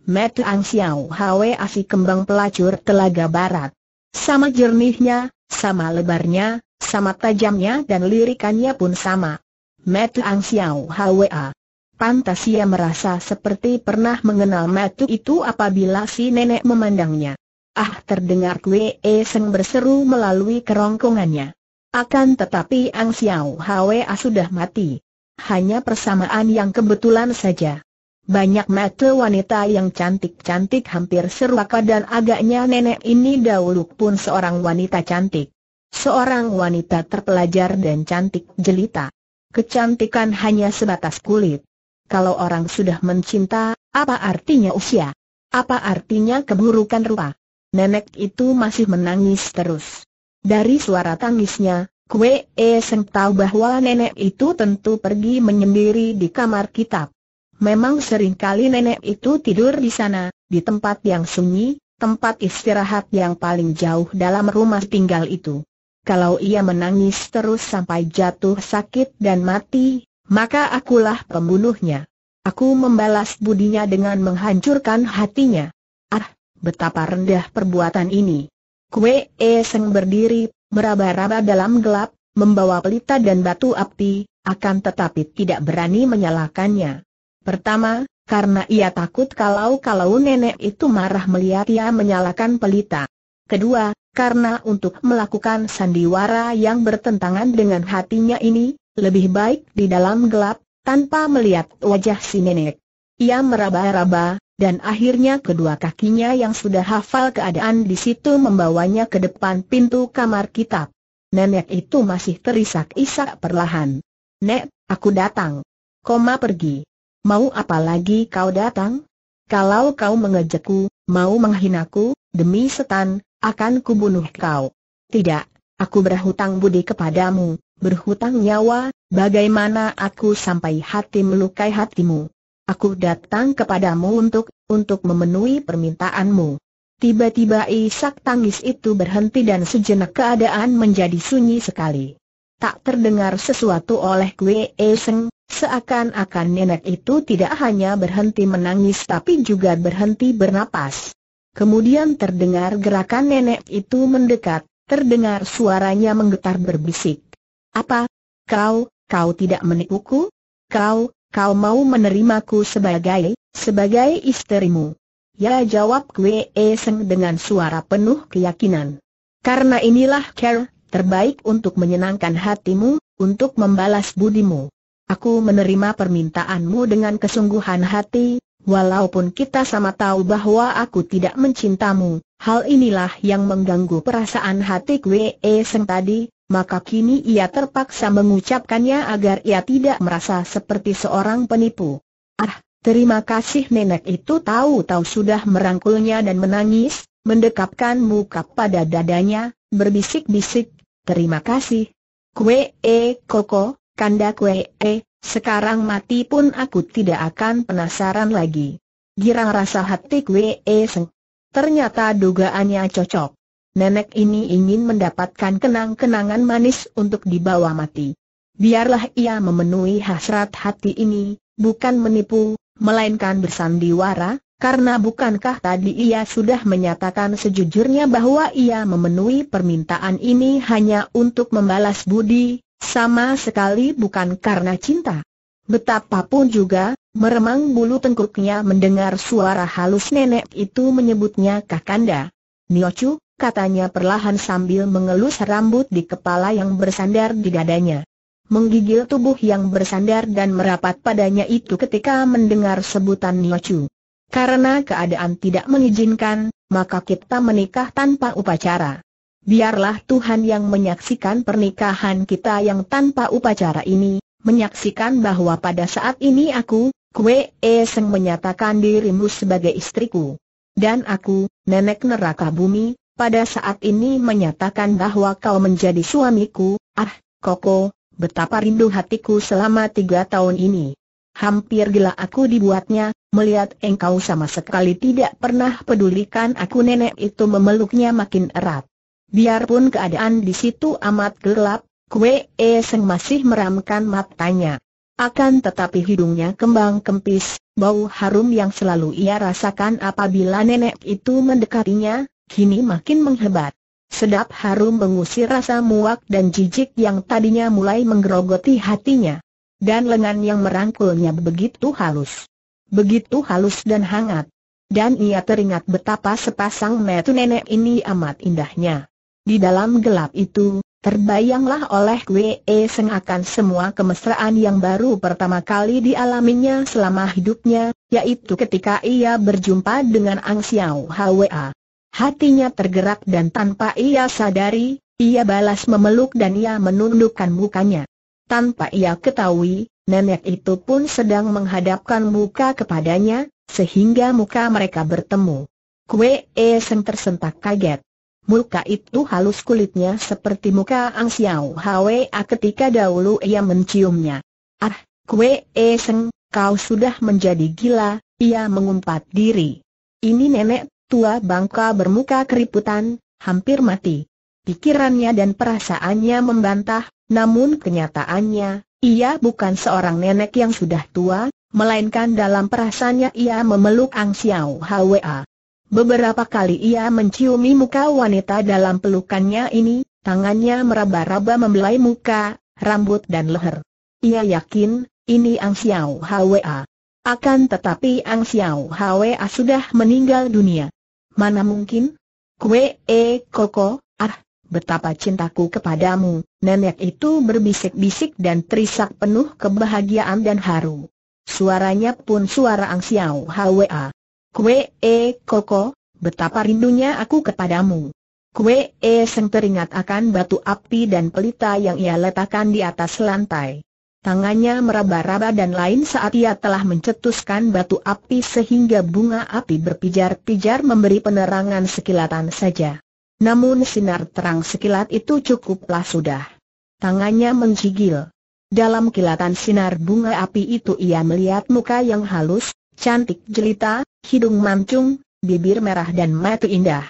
Met Ang Xiao Hwe Asi Kembang Pelacur Telaga Barat. Sama jernihnya, sama lebarnya, sama tajamnya dan lirikannya pun sama. Met Ang Xiao Hwa. Pantas ia merasa seperti pernah mengenal Metu itu apabila si nenek memandangnya. Ah terdengar Kwe e Seng berseru melalui kerongkongannya. Akan tetapi Ang Xiao Hwa sudah mati. Hanya persamaan yang kebetulan saja. Banyak mata wanita yang cantik-cantik hampir serupa dan agaknya nenek ini dahulu pun seorang wanita cantik. Seorang wanita terpelajar dan cantik jelita. Kecantikan hanya sebatas kulit. Kalau orang sudah mencinta, apa artinya usia? Apa artinya keburukan rupa? Nenek itu masih menangis terus. Dari suara tangisnya, Kue Seng tahu bahwa nenek itu tentu pergi menyendiri di kamar kitab. Memang seringkali nenek itu tidur di sana, di tempat yang sunyi, tempat istirahat yang paling jauh dalam rumah tinggal itu. Kalau ia menangis terus sampai jatuh sakit dan mati, maka akulah pembunuhnya. Aku membalas budinya dengan menghancurkan hatinya. Ah, betapa rendah perbuatan ini. Kue Eseng berdiri, meraba-raba dalam gelap, membawa pelita dan batu api, akan tetapi tidak berani menyalakannya. Pertama, karena ia takut kalau-kalau nenek itu marah melihat ia menyalakan pelita. Kedua, karena untuk melakukan sandiwara yang bertentangan dengan hatinya ini, lebih baik di dalam gelap, tanpa melihat wajah si nenek. Ia meraba-raba, dan akhirnya kedua kakinya yang sudah hafal keadaan di situ membawanya ke depan pintu kamar kitab. Nenek itu masih terisak-isak perlahan. Nek, aku datang. Koma pergi. Mau apa lagi kau datang? Kalau kau mengejekku, mau menghinaku, demi setan, akan kubunuh kau. Tidak, aku berhutang budi kepadamu, berhutang nyawa, bagaimana aku sampai hati melukai hatimu. Aku datang kepadamu untuk, untuk memenuhi permintaanmu. Tiba-tiba isak tangis itu berhenti dan sejenak keadaan menjadi sunyi sekali. Tak terdengar sesuatu oleh Kwe Eseng, Seakan-akan nenek itu tidak hanya berhenti menangis tapi juga berhenti bernapas. Kemudian terdengar gerakan nenek itu mendekat, terdengar suaranya menggetar berbisik. Apa? Kau, kau tidak menipuku? Kau, kau mau menerimaku sebagai, sebagai istrimu? Ya jawab Kwe Seng dengan suara penuh keyakinan. Karena inilah care, terbaik untuk menyenangkan hatimu, untuk membalas budimu. Aku menerima permintaanmu dengan kesungguhan hati, walaupun kita sama tahu bahwa aku tidak mencintamu. Hal inilah yang mengganggu perasaan hati Kwee Seng tadi, maka kini ia terpaksa mengucapkannya agar ia tidak merasa seperti seorang penipu. Ah, terima kasih nenek itu tahu-tahu sudah merangkulnya dan menangis, mendekapkan muka pada dadanya, berbisik-bisik, terima kasih. Kwee e Koko, Kanda Wee, eh, sekarang mati pun aku tidak akan penasaran lagi. Girang rasa hati Wee eh, Seng. Ternyata dugaannya cocok. Nenek ini ingin mendapatkan kenang-kenangan manis untuk dibawa mati. Biarlah ia memenuhi hasrat hati ini, bukan menipu, melainkan bersandiwara, karena bukankah tadi ia sudah menyatakan sejujurnya bahwa ia memenuhi permintaan ini hanya untuk membalas budi, sama sekali bukan karena cinta. Betapapun juga, meremang bulu tengkuknya mendengar suara halus nenek itu menyebutnya Kakanda. Niochu, katanya perlahan sambil mengelus rambut di kepala yang bersandar di dadanya. Menggigil tubuh yang bersandar dan merapat padanya itu ketika mendengar sebutan Niochu. Karena keadaan tidak mengizinkan, maka kita menikah tanpa upacara biarlah Tuhan yang menyaksikan pernikahan kita yang tanpa upacara ini, menyaksikan bahwa pada saat ini aku, Kue Eseng menyatakan dirimu sebagai istriku. Dan aku, nenek neraka bumi, pada saat ini menyatakan bahwa kau menjadi suamiku, ah, Koko, betapa rindu hatiku selama tiga tahun ini. Hampir gila aku dibuatnya, melihat engkau sama sekali tidak pernah pedulikan aku nenek itu memeluknya makin erat. Biarpun keadaan di situ amat gelap, Kue E Seng masih meramkan matanya. Akan tetapi hidungnya kembang kempis, bau harum yang selalu ia rasakan apabila nenek itu mendekatinya, kini makin menghebat. Sedap harum mengusir rasa muak dan jijik yang tadinya mulai menggerogoti hatinya. Dan lengan yang merangkulnya begitu halus. Begitu halus dan hangat. Dan ia teringat betapa sepasang metu nenek ini amat indahnya. Di dalam gelap itu, terbayanglah oleh Wei e Seng akan semua kemesraan yang baru pertama kali dialaminya selama hidupnya, yaitu ketika ia berjumpa dengan Ang Xiao Hwa. Hatinya tergerak dan tanpa ia sadari, ia balas memeluk dan ia menundukkan mukanya. Tanpa ia ketahui, nenek itu pun sedang menghadapkan muka kepadanya, sehingga muka mereka bertemu. Kue e Seng tersentak kaget. Muka itu halus kulitnya seperti muka Ang Xiao Hwa ketika dahulu ia menciumnya. Ah, Kwe E Seng, kau sudah menjadi gila, ia mengumpat diri. Ini nenek tua bangka bermuka keriputan, hampir mati. Pikirannya dan perasaannya membantah, namun kenyataannya, ia bukan seorang nenek yang sudah tua, melainkan dalam perasaannya ia memeluk Ang Xiao Hwa. Beberapa kali ia menciumi muka wanita dalam pelukannya ini, tangannya meraba-raba membelai muka, rambut dan leher. Ia yakin, ini Ang Xiao Hwa. Akan tetapi Ang Xiao Hwa sudah meninggal dunia. Mana mungkin? Kue e koko, ah, betapa cintaku kepadamu, nenek itu berbisik-bisik dan terisak penuh kebahagiaan dan haru. Suaranya pun suara Ang Xiao Hwa. Kue E Koko, betapa rindunya aku kepadamu. Kue E Seng teringat akan batu api dan pelita yang ia letakkan di atas lantai. Tangannya meraba-raba dan lain saat ia telah mencetuskan batu api sehingga bunga api berpijar-pijar memberi penerangan sekilatan saja. Namun sinar terang sekilat itu cukuplah sudah. Tangannya menjigil. Dalam kilatan sinar bunga api itu ia melihat muka yang halus, cantik jelita, hidung mancung, bibir merah dan mata indah.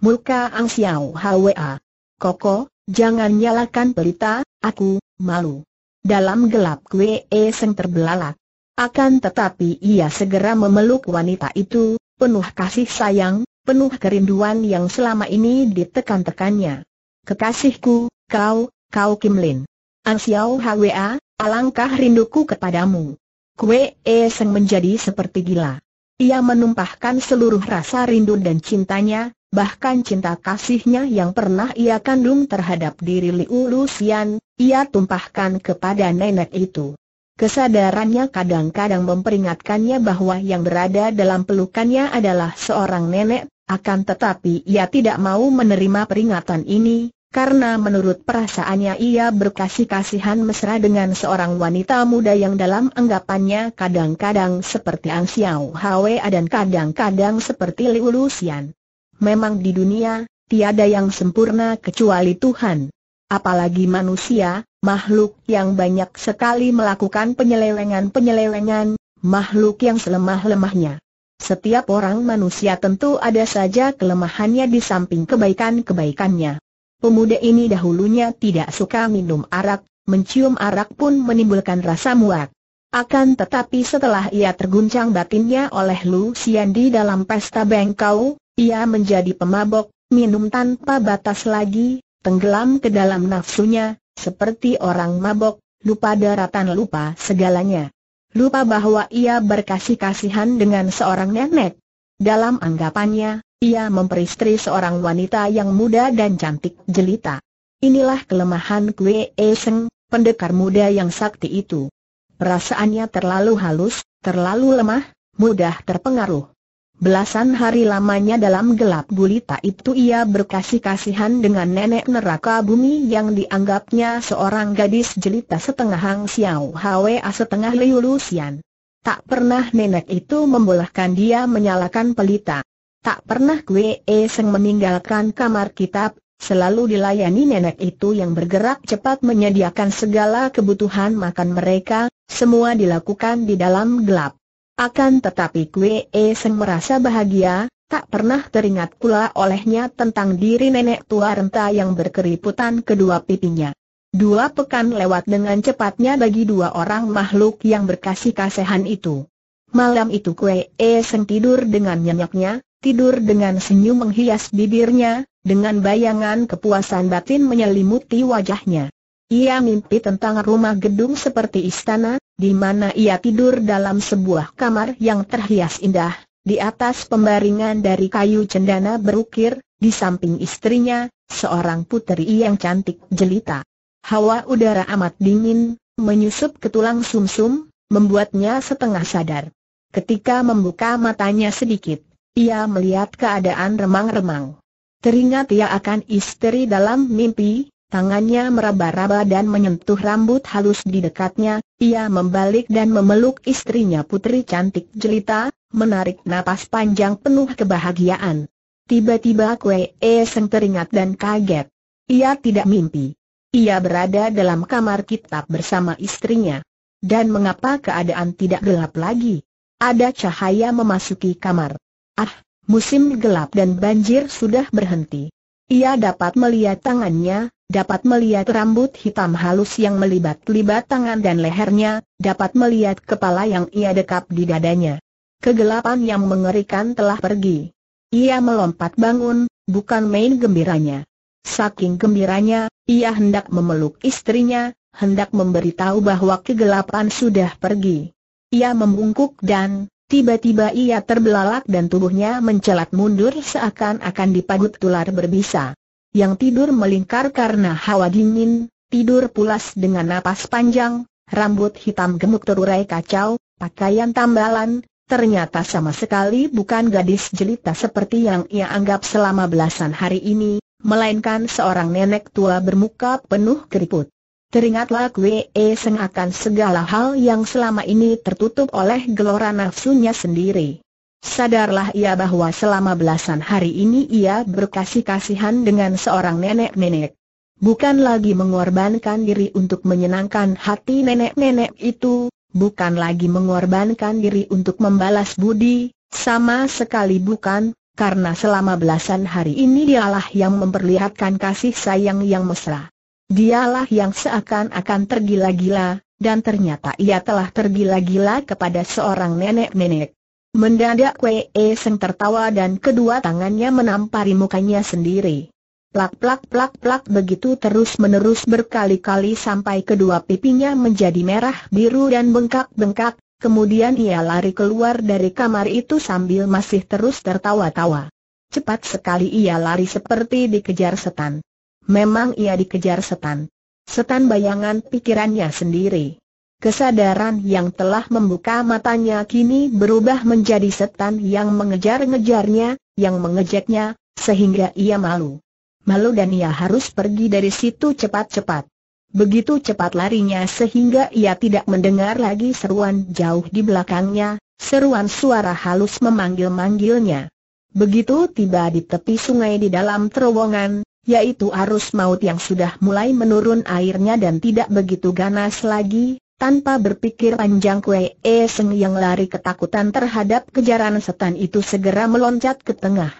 Muka Ang Xiao Hwa. Koko, jangan nyalakan pelita, aku, malu. Dalam gelap Kwe e Seng terbelalak. Akan tetapi ia segera memeluk wanita itu, penuh kasih sayang, penuh kerinduan yang selama ini ditekan-tekannya. Kekasihku, kau, kau Kim Lin. Ang Xiao Hwa, alangkah rinduku kepadamu. Kue E Seng menjadi seperti gila. Ia menumpahkan seluruh rasa rindu dan cintanya, bahkan cinta kasihnya yang pernah ia kandung terhadap diri Liu Lucian, ia tumpahkan kepada nenek itu. Kesadarannya kadang-kadang memperingatkannya bahwa yang berada dalam pelukannya adalah seorang nenek, akan tetapi ia tidak mau menerima peringatan ini, karena menurut perasaannya ia berkasih-kasihan mesra dengan seorang wanita muda yang dalam anggapannya kadang-kadang seperti Ang Xiao Hwa dan kadang-kadang seperti Liu Lucian. Memang di dunia, tiada yang sempurna kecuali Tuhan. Apalagi manusia, makhluk yang banyak sekali melakukan penyelewengan-penyelewengan, makhluk yang selemah-lemahnya. Setiap orang manusia tentu ada saja kelemahannya di samping kebaikan-kebaikannya. Pemuda ini dahulunya tidak suka minum arak, mencium arak pun menimbulkan rasa muak. Akan tetapi setelah ia terguncang batinnya oleh Lu Xian di dalam pesta bengkau, ia menjadi pemabok, minum tanpa batas lagi, tenggelam ke dalam nafsunya, seperti orang mabok, lupa daratan lupa segalanya. Lupa bahwa ia berkasih-kasihan dengan seorang nenek. Dalam anggapannya, ia memperistri seorang wanita yang muda dan cantik jelita. Inilah kelemahan Kwe Eseng, pendekar muda yang sakti itu. Perasaannya terlalu halus, terlalu lemah, mudah terpengaruh. Belasan hari lamanya dalam gelap gulita itu ia berkasih-kasihan dengan nenek neraka bumi yang dianggapnya seorang gadis jelita setengah Hang Xiao Hwa setengah Liu Lusian. Tak pernah nenek itu membolehkan dia menyalakan pelita. Tak pernah Gue e Seng meninggalkan kamar kitab, selalu dilayani nenek itu yang bergerak cepat menyediakan segala kebutuhan makan mereka, semua dilakukan di dalam gelap. Akan tetapi Gue e Seng merasa bahagia, tak pernah teringat pula olehnya tentang diri nenek tua renta yang berkeriputan kedua pipinya. Dua pekan lewat dengan cepatnya bagi dua orang makhluk yang berkasih kasihan itu. Malam itu Kue E Seng tidur dengan nyenyaknya, tidur dengan senyum menghias bibirnya, dengan bayangan kepuasan batin menyelimuti wajahnya. Ia mimpi tentang rumah gedung seperti istana, di mana ia tidur dalam sebuah kamar yang terhias indah, di atas pembaringan dari kayu cendana berukir, di samping istrinya, seorang puteri yang cantik jelita. Hawa udara amat dingin, menyusup ke tulang sumsum, -sum, membuatnya setengah sadar. Ketika membuka matanya sedikit, ia melihat keadaan remang-remang. Teringat ia akan istri dalam mimpi, tangannya meraba-raba dan menyentuh rambut halus di dekatnya, ia membalik dan memeluk istrinya putri cantik jelita, menarik napas panjang penuh kebahagiaan. Tiba-tiba Kwe E Seng teringat dan kaget. Ia tidak mimpi. Ia berada dalam kamar kitab bersama istrinya. Dan mengapa keadaan tidak gelap lagi? Ada cahaya memasuki kamar. Ah, musim gelap dan banjir sudah berhenti. Ia dapat melihat tangannya, dapat melihat rambut hitam halus yang melibat-libat tangan dan lehernya, dapat melihat kepala yang ia dekap di dadanya. Kegelapan yang mengerikan telah pergi. Ia melompat bangun, bukan main gembiranya. Saking gembiranya, ia hendak memeluk istrinya, hendak memberitahu bahwa kegelapan sudah pergi. Ia membungkuk dan, Tiba-tiba ia terbelalak dan tubuhnya mencelat mundur seakan-akan dipagut tular berbisa. Yang tidur melingkar karena hawa dingin, tidur pulas dengan napas panjang, rambut hitam gemuk terurai kacau, pakaian tambalan, ternyata sama sekali bukan gadis jelita seperti yang ia anggap selama belasan hari ini, melainkan seorang nenek tua bermuka penuh keriput. Teringatlah Kwe E Seng akan segala hal yang selama ini tertutup oleh gelora nafsunya sendiri. Sadarlah ia bahwa selama belasan hari ini ia berkasih-kasihan dengan seorang nenek-nenek. Bukan lagi mengorbankan diri untuk menyenangkan hati nenek-nenek itu, bukan lagi mengorbankan diri untuk membalas budi, sama sekali bukan, karena selama belasan hari ini dialah yang memperlihatkan kasih sayang yang mesra. Dialah yang seakan-akan tergila-gila, dan ternyata ia telah tergila-gila kepada seorang nenek-nenek. Mendadak Wei Seng tertawa dan kedua tangannya menampari mukanya sendiri. Plak-plak-plak-plak begitu terus-menerus berkali-kali sampai kedua pipinya menjadi merah biru dan bengkak-bengkak, kemudian ia lari keluar dari kamar itu sambil masih terus tertawa-tawa. Cepat sekali ia lari seperti dikejar setan. Memang ia dikejar setan. Setan bayangan pikirannya sendiri. Kesadaran yang telah membuka matanya kini berubah menjadi setan yang mengejar-ngejarnya, yang mengejeknya, sehingga ia malu. Malu dan ia harus pergi dari situ cepat-cepat. Begitu cepat larinya sehingga ia tidak mendengar lagi seruan jauh di belakangnya, seruan suara halus memanggil-manggilnya. Begitu tiba di tepi sungai di dalam terowongan, yaitu arus maut yang sudah mulai menurun airnya dan tidak begitu ganas lagi, tanpa berpikir panjang Kue E Seng yang lari ketakutan terhadap kejaran setan itu segera meloncat ke tengah.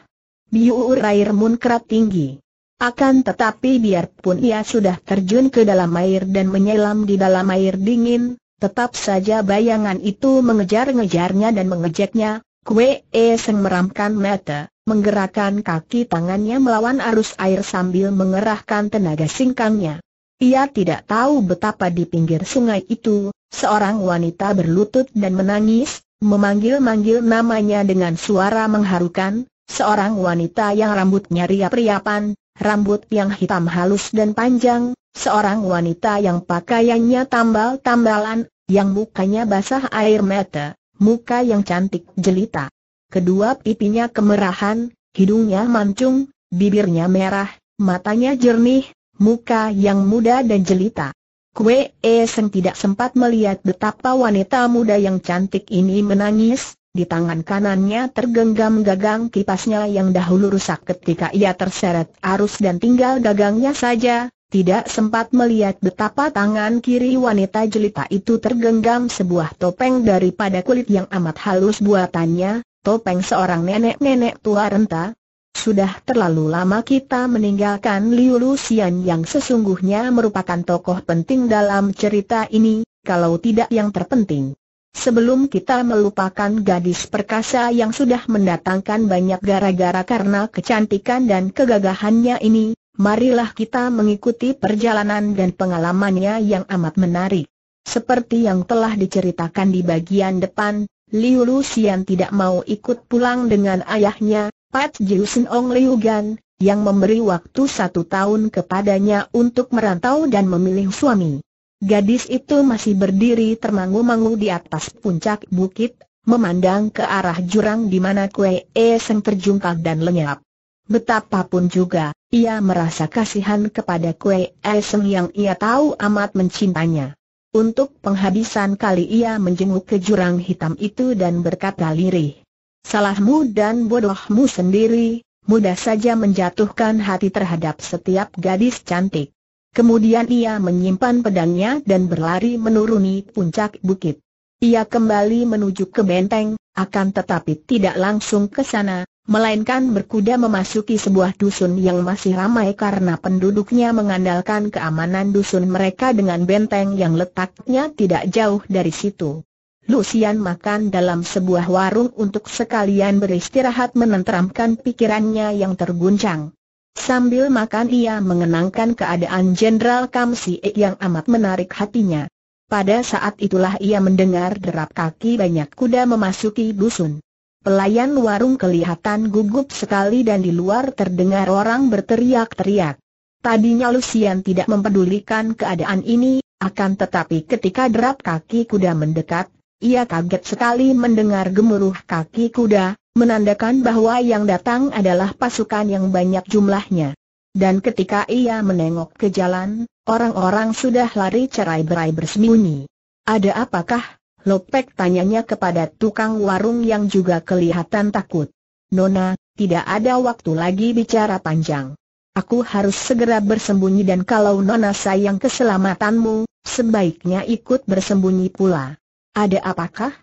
Biuur air munkrat tinggi. Akan tetapi biarpun ia sudah terjun ke dalam air dan menyelam di dalam air dingin, tetap saja bayangan itu mengejar-ngejarnya dan mengejeknya, Kue yang e meramkan mata, menggerakkan kaki tangannya melawan arus air sambil mengerahkan tenaga singkangnya. Ia tidak tahu betapa di pinggir sungai itu, seorang wanita berlutut dan menangis, memanggil-manggil namanya dengan suara mengharukan, seorang wanita yang rambutnya riap-riapan, rambut yang hitam halus dan panjang, seorang wanita yang pakaiannya tambal-tambalan, yang mukanya basah air mata, muka yang cantik jelita. Kedua pipinya kemerahan, hidungnya mancung, bibirnya merah, matanya jernih, muka yang muda dan jelita. Kue Eseng tidak sempat melihat betapa wanita muda yang cantik ini menangis, di tangan kanannya tergenggam gagang kipasnya yang dahulu rusak ketika ia terseret arus dan tinggal gagangnya saja, tidak sempat melihat betapa tangan kiri wanita jelita itu tergenggam sebuah topeng daripada kulit yang amat halus buatannya, topeng seorang nenek-nenek tua renta. Sudah terlalu lama kita meninggalkan Liu Lucian yang sesungguhnya merupakan tokoh penting dalam cerita ini, kalau tidak yang terpenting. Sebelum kita melupakan gadis perkasa yang sudah mendatangkan banyak gara-gara karena kecantikan dan kegagahannya ini, marilah kita mengikuti perjalanan dan pengalamannya yang amat menarik. Seperti yang telah diceritakan di bagian depan, Liu Luxian tidak mau ikut pulang dengan ayahnya, Pat Jiu Sin Ong Liu Gan, yang memberi waktu satu tahun kepadanya untuk merantau dan memilih suami. Gadis itu masih berdiri termangu-mangu di atas puncak bukit, memandang ke arah jurang di mana Kue E Seng terjungkal dan lenyap. Betapapun juga, ia merasa kasihan kepada Kue Eseng yang ia tahu amat mencintanya. Untuk penghabisan kali ia menjenguk ke jurang hitam itu dan berkata lirih. Salahmu dan bodohmu sendiri, mudah saja menjatuhkan hati terhadap setiap gadis cantik. Kemudian ia menyimpan pedangnya dan berlari menuruni puncak bukit. Ia kembali menuju ke benteng, akan tetapi tidak langsung ke sana, melainkan berkuda memasuki sebuah dusun yang masih ramai karena penduduknya mengandalkan keamanan dusun mereka dengan benteng yang letaknya tidak jauh dari situ. Lucian makan dalam sebuah warung untuk sekalian beristirahat menenteramkan pikirannya yang terguncang. Sambil makan ia mengenangkan keadaan Jenderal e yang amat menarik hatinya. Pada saat itulah ia mendengar derap kaki banyak kuda memasuki dusun. Pelayan warung kelihatan gugup sekali dan di luar terdengar orang berteriak-teriak. Tadinya Lucian tidak mempedulikan keadaan ini, akan tetapi ketika derap kaki kuda mendekat, ia kaget sekali mendengar gemuruh kaki kuda, menandakan bahwa yang datang adalah pasukan yang banyak jumlahnya. Dan ketika ia menengok ke jalan, orang-orang sudah lari cerai-berai bersembunyi. Ada apakah Lopek tanyanya kepada tukang warung yang juga kelihatan takut. Nona, tidak ada waktu lagi bicara panjang. Aku harus segera bersembunyi dan kalau Nona sayang keselamatanmu, sebaiknya ikut bersembunyi pula. Ada apakah?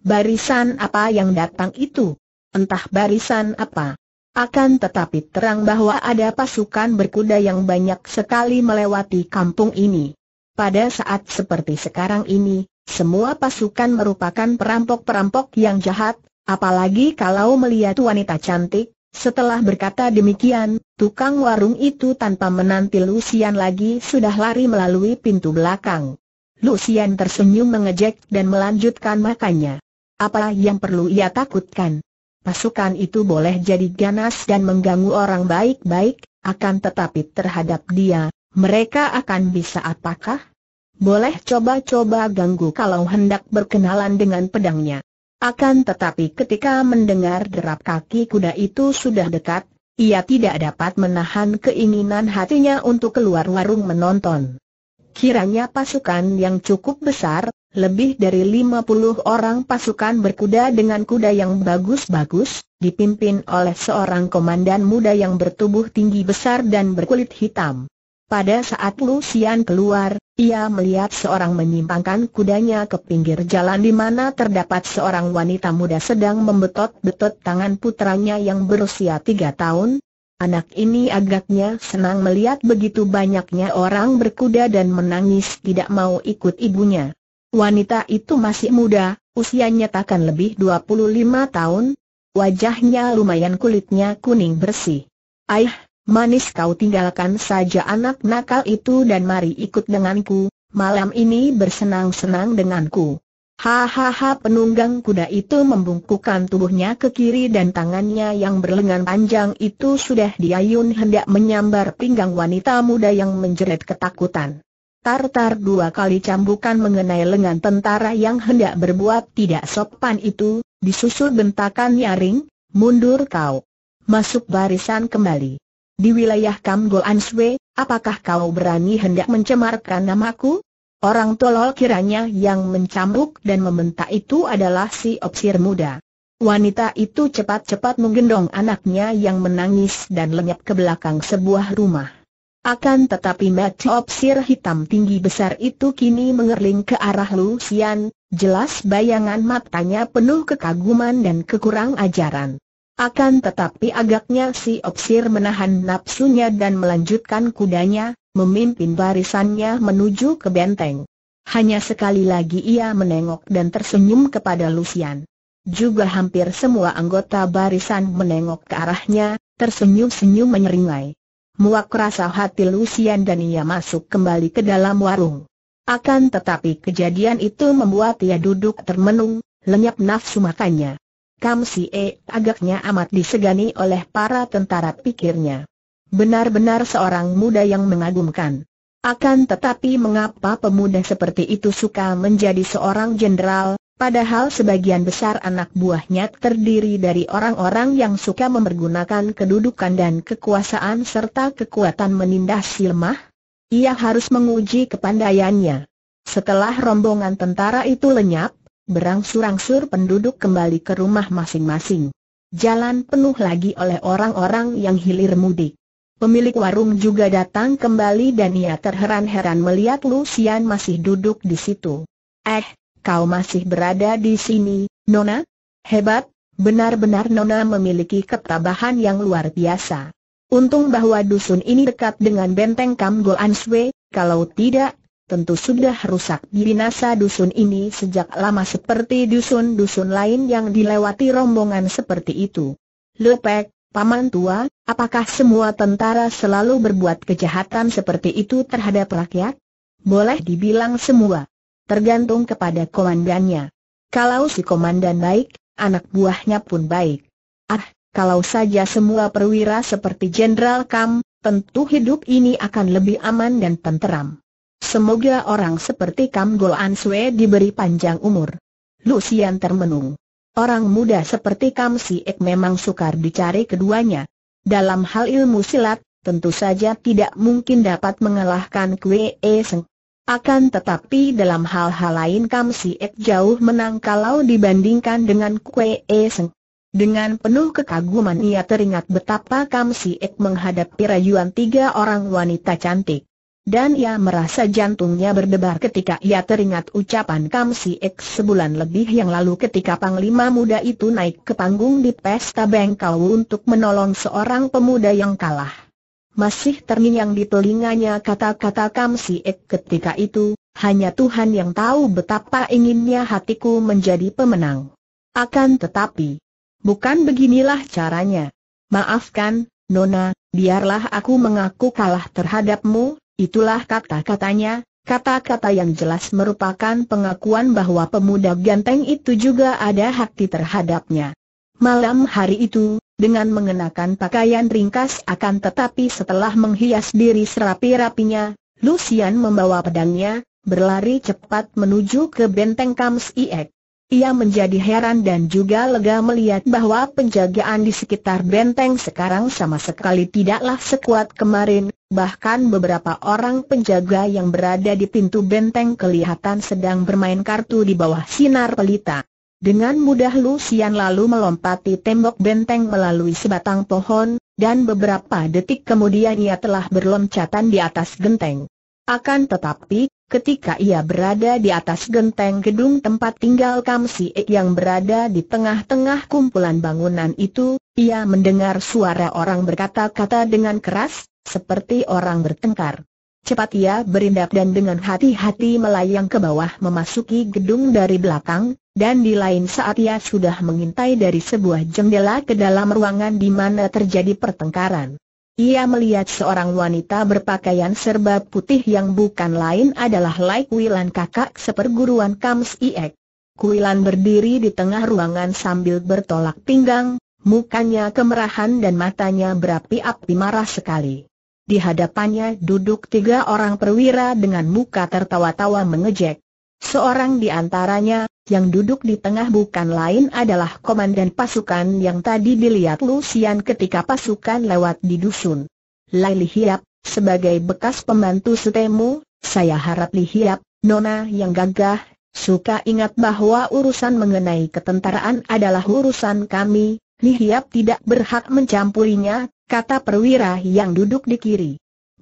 Barisan apa yang datang itu? Entah barisan apa. Akan tetapi terang bahwa ada pasukan berkuda yang banyak sekali melewati kampung ini. Pada saat seperti sekarang ini, semua pasukan merupakan perampok-perampok yang jahat, apalagi kalau melihat wanita cantik. Setelah berkata demikian, tukang warung itu tanpa menanti Lucian lagi sudah lari melalui pintu belakang. Lucian tersenyum mengejek dan melanjutkan makannya. Apa yang perlu ia takutkan? Pasukan itu boleh jadi ganas dan mengganggu orang baik-baik, akan tetapi terhadap dia, mereka akan bisa apakah? Boleh coba-coba ganggu kalau hendak berkenalan dengan pedangnya. Akan tetapi ketika mendengar derap kaki kuda itu sudah dekat, ia tidak dapat menahan keinginan hatinya untuk keluar warung menonton. Kiranya pasukan yang cukup besar, lebih dari 50 orang pasukan berkuda dengan kuda yang bagus-bagus, dipimpin oleh seorang komandan muda yang bertubuh tinggi besar dan berkulit hitam. Pada saat Lucian keluar, ia melihat seorang menyimpangkan kudanya ke pinggir jalan di mana terdapat seorang wanita muda sedang membetot-betot tangan putranya yang berusia tiga tahun. Anak ini agaknya senang melihat begitu banyaknya orang berkuda dan menangis tidak mau ikut ibunya. Wanita itu masih muda, usianya takkan lebih 25 tahun. Wajahnya lumayan kulitnya kuning bersih. Aih, Manis kau tinggalkan saja anak nakal itu dan mari ikut denganku, malam ini bersenang-senang denganku. Hahaha penunggang kuda itu membungkukkan tubuhnya ke kiri dan tangannya yang berlengan panjang itu sudah diayun hendak menyambar pinggang wanita muda yang menjerit ketakutan. Tartar dua kali cambukan mengenai lengan tentara yang hendak berbuat tidak sopan itu, disusul bentakan nyaring, mundur kau. Masuk barisan kembali. Di wilayah Kamgol Answe, apakah kau berani hendak mencemarkan namaku? Orang tolol kiranya yang mencambuk dan membentak itu adalah si opsir muda. Wanita itu cepat-cepat menggendong anaknya yang menangis dan lenyap ke belakang sebuah rumah. Akan tetapi mata opsir hitam tinggi besar itu kini mengerling ke arah Lucian, jelas bayangan matanya penuh kekaguman dan kekurang ajaran. Akan tetapi agaknya si Opsir menahan nafsunya dan melanjutkan kudanya, memimpin barisannya menuju ke benteng. Hanya sekali lagi ia menengok dan tersenyum kepada Lucian. Juga hampir semua anggota barisan menengok ke arahnya, tersenyum-senyum menyeringai. Muak rasa hati Lucian dan ia masuk kembali ke dalam warung. Akan tetapi kejadian itu membuat ia duduk termenung, lenyap nafsu makannya. Kam Si E agaknya amat disegani oleh para tentara pikirnya. Benar-benar seorang muda yang mengagumkan. Akan tetapi mengapa pemuda seperti itu suka menjadi seorang jenderal, padahal sebagian besar anak buahnya terdiri dari orang-orang yang suka memergunakan kedudukan dan kekuasaan serta kekuatan menindas si Ia harus menguji kepandaiannya. Setelah rombongan tentara itu lenyap, berangsur-angsur penduduk kembali ke rumah masing-masing. Jalan penuh lagi oleh orang-orang yang hilir mudik. Pemilik warung juga datang kembali dan ia terheran-heran melihat Lucian masih duduk di situ. Eh, kau masih berada di sini, Nona? Hebat, benar-benar Nona memiliki ketabahan yang luar biasa. Untung bahwa dusun ini dekat dengan benteng Kam kalau tidak, tentu sudah rusak binasa dusun ini sejak lama seperti dusun-dusun lain yang dilewati rombongan seperti itu. Lepek, Paman Tua, apakah semua tentara selalu berbuat kejahatan seperti itu terhadap rakyat? Boleh dibilang semua. Tergantung kepada komandannya. Kalau si komandan baik, anak buahnya pun baik. Ah, kalau saja semua perwira seperti Jenderal Kam, tentu hidup ini akan lebih aman dan tenteram. Semoga orang seperti Kam Go An Sue diberi panjang umur. Lucian termenung. Orang muda seperti Kam Si Ek memang sukar dicari keduanya. Dalam hal ilmu silat, tentu saja tidak mungkin dapat mengalahkan Kwe E Seng. Akan tetapi dalam hal-hal lain Kam Si Ek jauh menang kalau dibandingkan dengan Kwe E Seng. Dengan penuh kekaguman ia teringat betapa Kam Si Ek menghadapi rayuan tiga orang wanita cantik dan ia merasa jantungnya berdebar ketika ia teringat ucapan Kam Si Ek sebulan lebih yang lalu ketika panglima muda itu naik ke panggung di pesta bengkau untuk menolong seorang pemuda yang kalah. Masih terngiang di telinganya kata-kata Kam Si Ek ketika itu, hanya Tuhan yang tahu betapa inginnya hatiku menjadi pemenang. Akan tetapi, bukan beginilah caranya. Maafkan, Nona, biarlah aku mengaku kalah terhadapmu, Itulah kata-katanya, kata-kata yang jelas merupakan pengakuan bahwa pemuda ganteng itu juga ada hati terhadapnya. Malam hari itu, dengan mengenakan pakaian ringkas akan tetapi setelah menghias diri serapi-rapinya, Lucian membawa pedangnya, berlari cepat menuju ke benteng Kams ia menjadi heran dan juga lega melihat bahwa penjagaan di sekitar benteng sekarang sama sekali tidaklah sekuat kemarin, bahkan beberapa orang penjaga yang berada di pintu benteng kelihatan sedang bermain kartu di bawah sinar pelita. Dengan mudah Lucian lalu melompati tembok benteng melalui sebatang pohon, dan beberapa detik kemudian ia telah berloncatan di atas genteng. Akan tetapi, ketika ia berada di atas genteng gedung tempat tinggal e yang berada di tengah-tengah kumpulan bangunan itu, ia mendengar suara orang berkata-kata dengan keras, seperti orang bertengkar. Cepat ia berindak dan dengan hati-hati melayang ke bawah memasuki gedung dari belakang, dan di lain saat ia sudah mengintai dari sebuah jendela ke dalam ruangan di mana terjadi pertengkaran. Ia melihat seorang wanita berpakaian serba putih yang bukan lain adalah Lai Kuilan kakak seperguruan Kams Iek. Kuilan berdiri di tengah ruangan sambil bertolak pinggang, mukanya kemerahan dan matanya berapi-api marah sekali. Di hadapannya duduk tiga orang perwira dengan muka tertawa-tawa mengejek. Seorang di antaranya, yang duduk di tengah bukan lain adalah komandan pasukan yang tadi dilihat Lucian ketika pasukan lewat di dusun. Lai Lihiap, sebagai bekas pembantu setemu, saya harap Lihiap, nona yang gagah, suka ingat bahwa urusan mengenai ketentaraan adalah urusan kami, Lihiap tidak berhak mencampurinya, kata perwira yang duduk di kiri.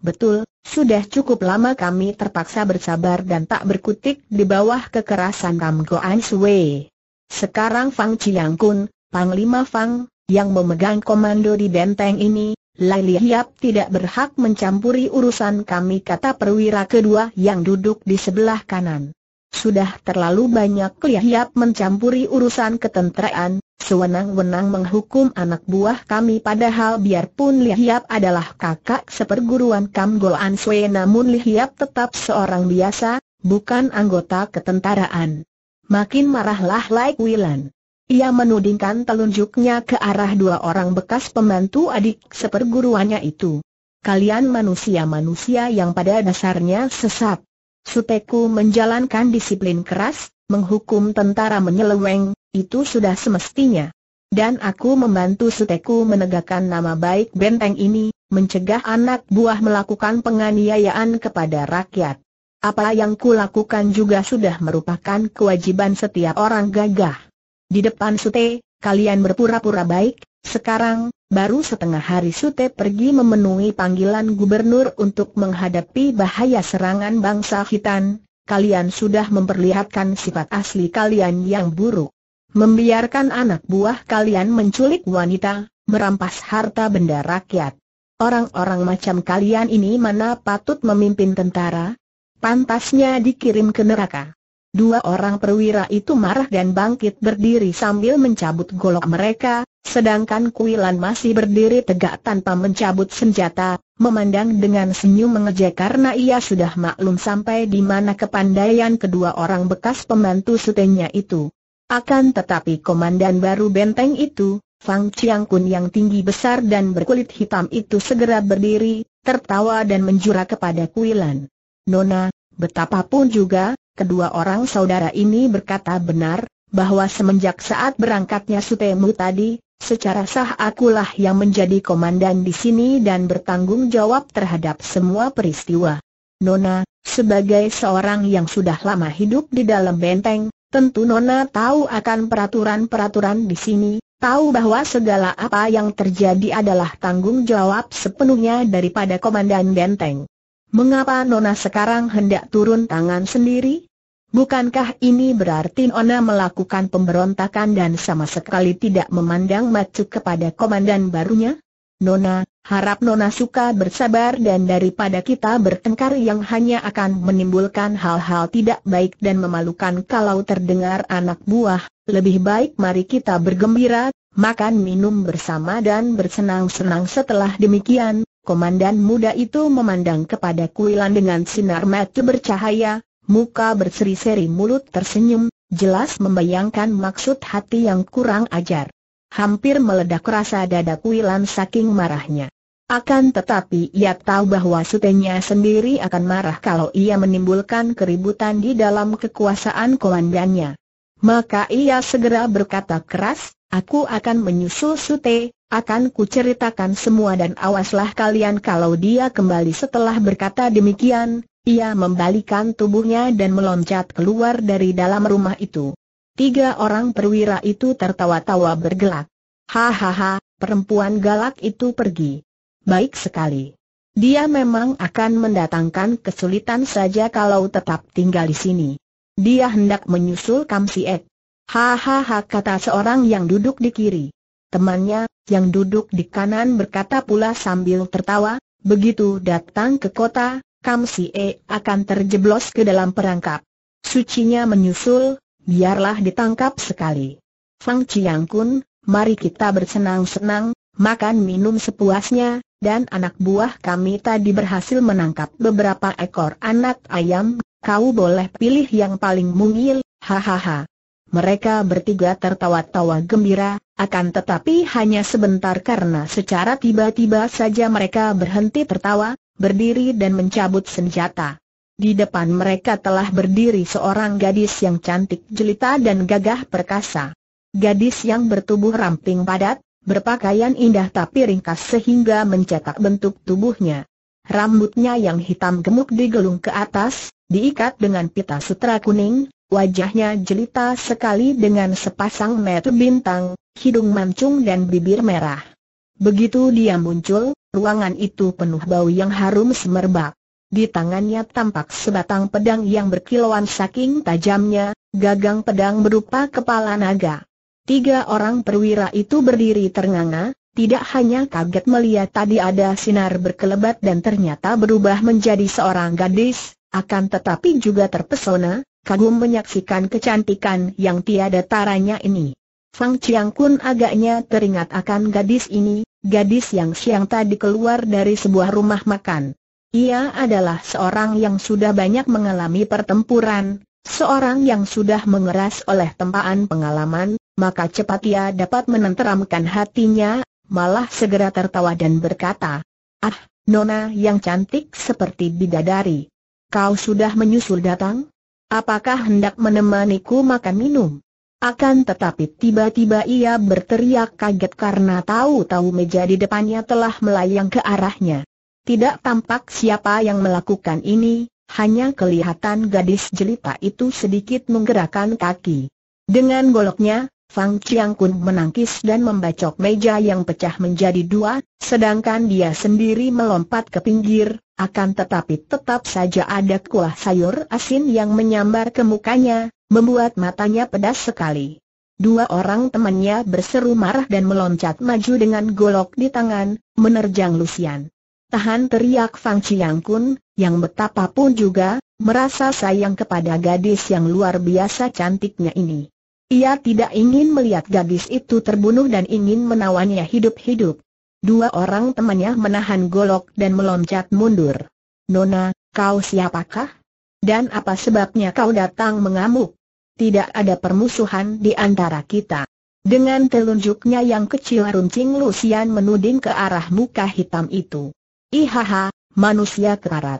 Betul, sudah cukup lama kami terpaksa bersabar dan tak berkutik di bawah kekerasan Ram Goan Sui. Sekarang Fang Chiang Kun, Panglima Fang, yang memegang komando di benteng ini, Lai Hiap tidak berhak mencampuri urusan kami kata perwira kedua yang duduk di sebelah kanan. Sudah terlalu banyak Li Hiap mencampuri urusan ketentraan, sewenang-wenang menghukum anak buah kami padahal biarpun Lihiap adalah kakak seperguruan Kam Gol An Sue namun Lihiap tetap seorang biasa, bukan anggota ketentaraan. Makin marahlah Lai Wilan. Ia menudingkan telunjuknya ke arah dua orang bekas pembantu adik seperguruannya itu. Kalian manusia-manusia yang pada dasarnya sesat. Suteku menjalankan disiplin keras, menghukum tentara menyeleweng, itu sudah semestinya. Dan aku membantu Suteku menegakkan nama baik benteng ini, mencegah anak buah melakukan penganiayaan kepada rakyat. Apa yang kulakukan juga sudah merupakan kewajiban setiap orang gagah. Di depan Sute, kalian berpura-pura baik, sekarang, baru setengah hari Sute pergi memenuhi panggilan gubernur untuk menghadapi bahaya serangan bangsa hitam, kalian sudah memperlihatkan sifat asli kalian yang buruk membiarkan anak buah kalian menculik wanita, merampas harta benda rakyat. Orang-orang macam kalian ini mana patut memimpin tentara? Pantasnya dikirim ke neraka. Dua orang perwira itu marah dan bangkit berdiri sambil mencabut golok mereka, sedangkan Kuilan masih berdiri tegak tanpa mencabut senjata, memandang dengan senyum mengejek karena ia sudah maklum sampai di mana kepandaian kedua orang bekas pembantu sutenya itu. Akan tetapi komandan baru benteng itu, Fang Chiang Kun yang tinggi besar dan berkulit hitam itu segera berdiri, tertawa dan menjura kepada Kuilan. Nona, betapapun juga, kedua orang saudara ini berkata benar, bahwa semenjak saat berangkatnya Sutemu tadi, secara sah akulah yang menjadi komandan di sini dan bertanggung jawab terhadap semua peristiwa. Nona, sebagai seorang yang sudah lama hidup di dalam benteng, Tentu Nona tahu akan peraturan-peraturan di sini, tahu bahwa segala apa yang terjadi adalah tanggung jawab sepenuhnya daripada Komandan Benteng. Mengapa Nona sekarang hendak turun tangan sendiri? Bukankah ini berarti Nona melakukan pemberontakan dan sama sekali tidak memandang macu kepada komandan barunya? Nona, Harap Nona suka bersabar dan daripada kita bertengkar yang hanya akan menimbulkan hal-hal tidak baik dan memalukan kalau terdengar anak buah, lebih baik mari kita bergembira, makan minum bersama dan bersenang-senang setelah demikian, komandan muda itu memandang kepada Kuilan dengan sinar mata bercahaya, muka berseri-seri mulut tersenyum, jelas membayangkan maksud hati yang kurang ajar. Hampir meledak rasa dada Kuilan saking marahnya. Akan tetapi ia tahu bahwa sutenya sendiri akan marah kalau ia menimbulkan keributan di dalam kekuasaan komandannya. Maka ia segera berkata keras, aku akan menyusul sute, akan kuceritakan semua dan awaslah kalian kalau dia kembali setelah berkata demikian, ia membalikan tubuhnya dan meloncat keluar dari dalam rumah itu. Tiga orang perwira itu tertawa-tawa bergelak. Hahaha, perempuan galak itu pergi. Baik sekali. Dia memang akan mendatangkan kesulitan saja kalau tetap tinggal di sini. Dia hendak menyusul Kam Siek. Hahaha kata seorang yang duduk di kiri. Temannya, yang duduk di kanan berkata pula sambil tertawa, begitu datang ke kota, Kam Siek akan terjeblos ke dalam perangkap. Sucinya menyusul, biarlah ditangkap sekali. Fang Chiang Kun, mari kita bersenang-senang, makan minum sepuasnya, dan anak buah kami tadi berhasil menangkap beberapa ekor anak ayam, kau boleh pilih yang paling mungil, hahaha. Mereka bertiga tertawa-tawa gembira, akan tetapi hanya sebentar karena secara tiba-tiba saja mereka berhenti tertawa, berdiri dan mencabut senjata. Di depan mereka telah berdiri seorang gadis yang cantik jelita dan gagah perkasa. Gadis yang bertubuh ramping padat, berpakaian indah tapi ringkas sehingga mencetak bentuk tubuhnya. Rambutnya yang hitam gemuk digelung ke atas, diikat dengan pita sutra kuning, wajahnya jelita sekali dengan sepasang mata bintang, hidung mancung dan bibir merah. Begitu dia muncul, ruangan itu penuh bau yang harum semerbak. Di tangannya tampak sebatang pedang yang berkilauan saking tajamnya, gagang pedang berupa kepala naga. Tiga orang perwira itu berdiri ternganga, tidak hanya kaget melihat tadi ada sinar berkelebat dan ternyata berubah menjadi seorang gadis, akan tetapi juga terpesona, kagum menyaksikan kecantikan yang tiada taranya ini. Fang Chiang Kun agaknya teringat akan gadis ini, gadis yang siang tadi keluar dari sebuah rumah makan. Ia adalah seorang yang sudah banyak mengalami pertempuran, seorang yang sudah mengeras oleh tempaan pengalaman, maka cepat ia dapat menenteramkan hatinya, malah segera tertawa dan berkata, Ah, Nona yang cantik seperti bidadari. Kau sudah menyusul datang? Apakah hendak menemaniku makan minum? Akan tetapi tiba-tiba ia berteriak kaget karena tahu-tahu meja di depannya telah melayang ke arahnya. Tidak tampak siapa yang melakukan ini, hanya kelihatan gadis jelita itu sedikit menggerakkan kaki. Dengan goloknya, Fang Chiang Kun menangkis dan membacok meja yang pecah menjadi dua, sedangkan dia sendiri melompat ke pinggir, akan tetapi tetap saja ada kuah sayur asin yang menyambar ke mukanya, membuat matanya pedas sekali. Dua orang temannya berseru marah dan meloncat maju dengan golok di tangan, menerjang Lucian. Tahan teriak Fang Chiang Kun, yang betapapun juga, merasa sayang kepada gadis yang luar biasa cantiknya ini. Ia tidak ingin melihat gadis itu terbunuh dan ingin menawannya hidup-hidup. Dua orang temannya menahan golok dan meloncat mundur. Nona, kau siapakah? Dan apa sebabnya kau datang mengamuk? Tidak ada permusuhan di antara kita. Dengan telunjuknya yang kecil runcing Lucian menuding ke arah muka hitam itu. Ihaha, manusia karat.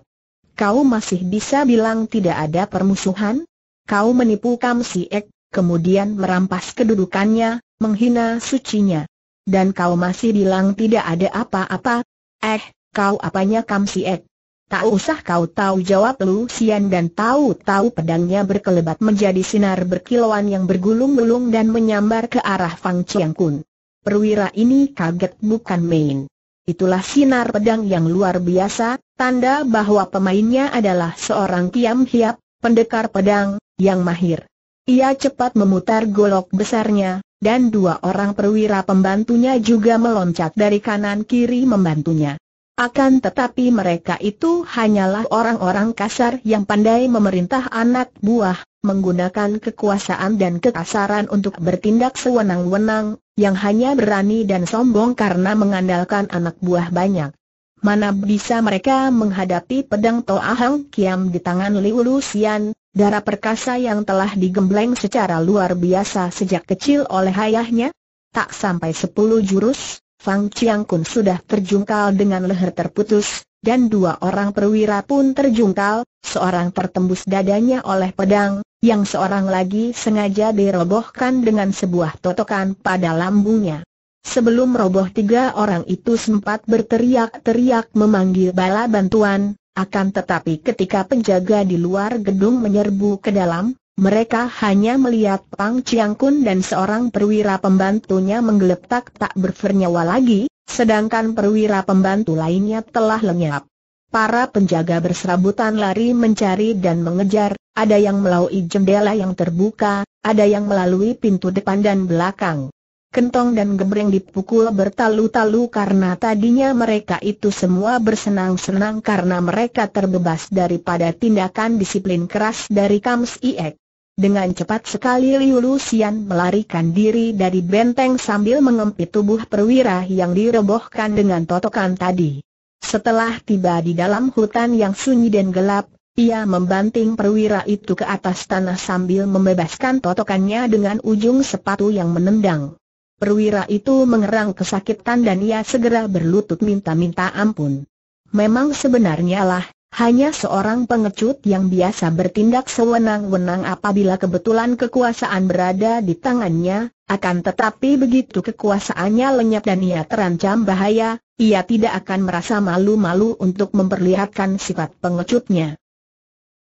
Kau masih bisa bilang tidak ada permusuhan? Kau menipu Kam Ek, kemudian merampas kedudukannya, menghina sucinya. Dan kau masih bilang tidak ada apa-apa? Eh, kau apanya Kam Siek? Tak usah kau tahu jawab Lu Sian dan tahu-tahu pedangnya berkelebat menjadi sinar berkilauan yang bergulung-gulung dan menyambar ke arah Fang Chiang Kun. Perwira ini kaget bukan main. Itulah sinar pedang yang luar biasa, tanda bahwa pemainnya adalah seorang Kiam Hiap, pendekar pedang, yang mahir. Ia cepat memutar golok besarnya, dan dua orang perwira pembantunya juga meloncat dari kanan kiri membantunya. Akan tetapi mereka itu hanyalah orang-orang kasar yang pandai memerintah anak buah, menggunakan kekuasaan dan kekasaran untuk bertindak sewenang-wenang, yang hanya berani dan sombong karena mengandalkan anak buah banyak. Mana bisa mereka menghadapi pedang Toahang Kiam di tangan Liu Lusian, darah perkasa yang telah digembleng secara luar biasa sejak kecil oleh ayahnya? Tak sampai sepuluh jurus, Fang Chiang Kun sudah terjungkal dengan leher terputus, dan dua orang perwira pun terjungkal, seorang tertembus dadanya oleh pedang, yang seorang lagi sengaja dirobohkan dengan sebuah totokan pada lambungnya. Sebelum roboh tiga orang itu sempat berteriak-teriak memanggil bala bantuan, akan tetapi ketika penjaga di luar gedung menyerbu ke dalam, mereka hanya melihat Pang Chiang Kun dan seorang perwira pembantunya menggeletak tak bernyawa lagi, sedangkan perwira pembantu lainnya telah lenyap. Para penjaga berserabutan lari mencari dan mengejar, ada yang melalui jendela yang terbuka, ada yang melalui pintu depan dan belakang kentong dan gebreng dipukul bertalu-talu karena tadinya mereka itu semua bersenang-senang karena mereka terbebas daripada tindakan disiplin keras dari Kams Iek. Dengan cepat sekali Liu Lucian melarikan diri dari benteng sambil mengempit tubuh perwira yang dirobohkan dengan totokan tadi. Setelah tiba di dalam hutan yang sunyi dan gelap, ia membanting perwira itu ke atas tanah sambil membebaskan totokannya dengan ujung sepatu yang menendang. Perwira itu mengerang kesakitan dan ia segera berlutut minta-minta ampun. Memang sebenarnya lah, hanya seorang pengecut yang biasa bertindak sewenang-wenang apabila kebetulan kekuasaan berada di tangannya, akan tetapi begitu kekuasaannya lenyap dan ia terancam bahaya, ia tidak akan merasa malu-malu untuk memperlihatkan sifat pengecutnya.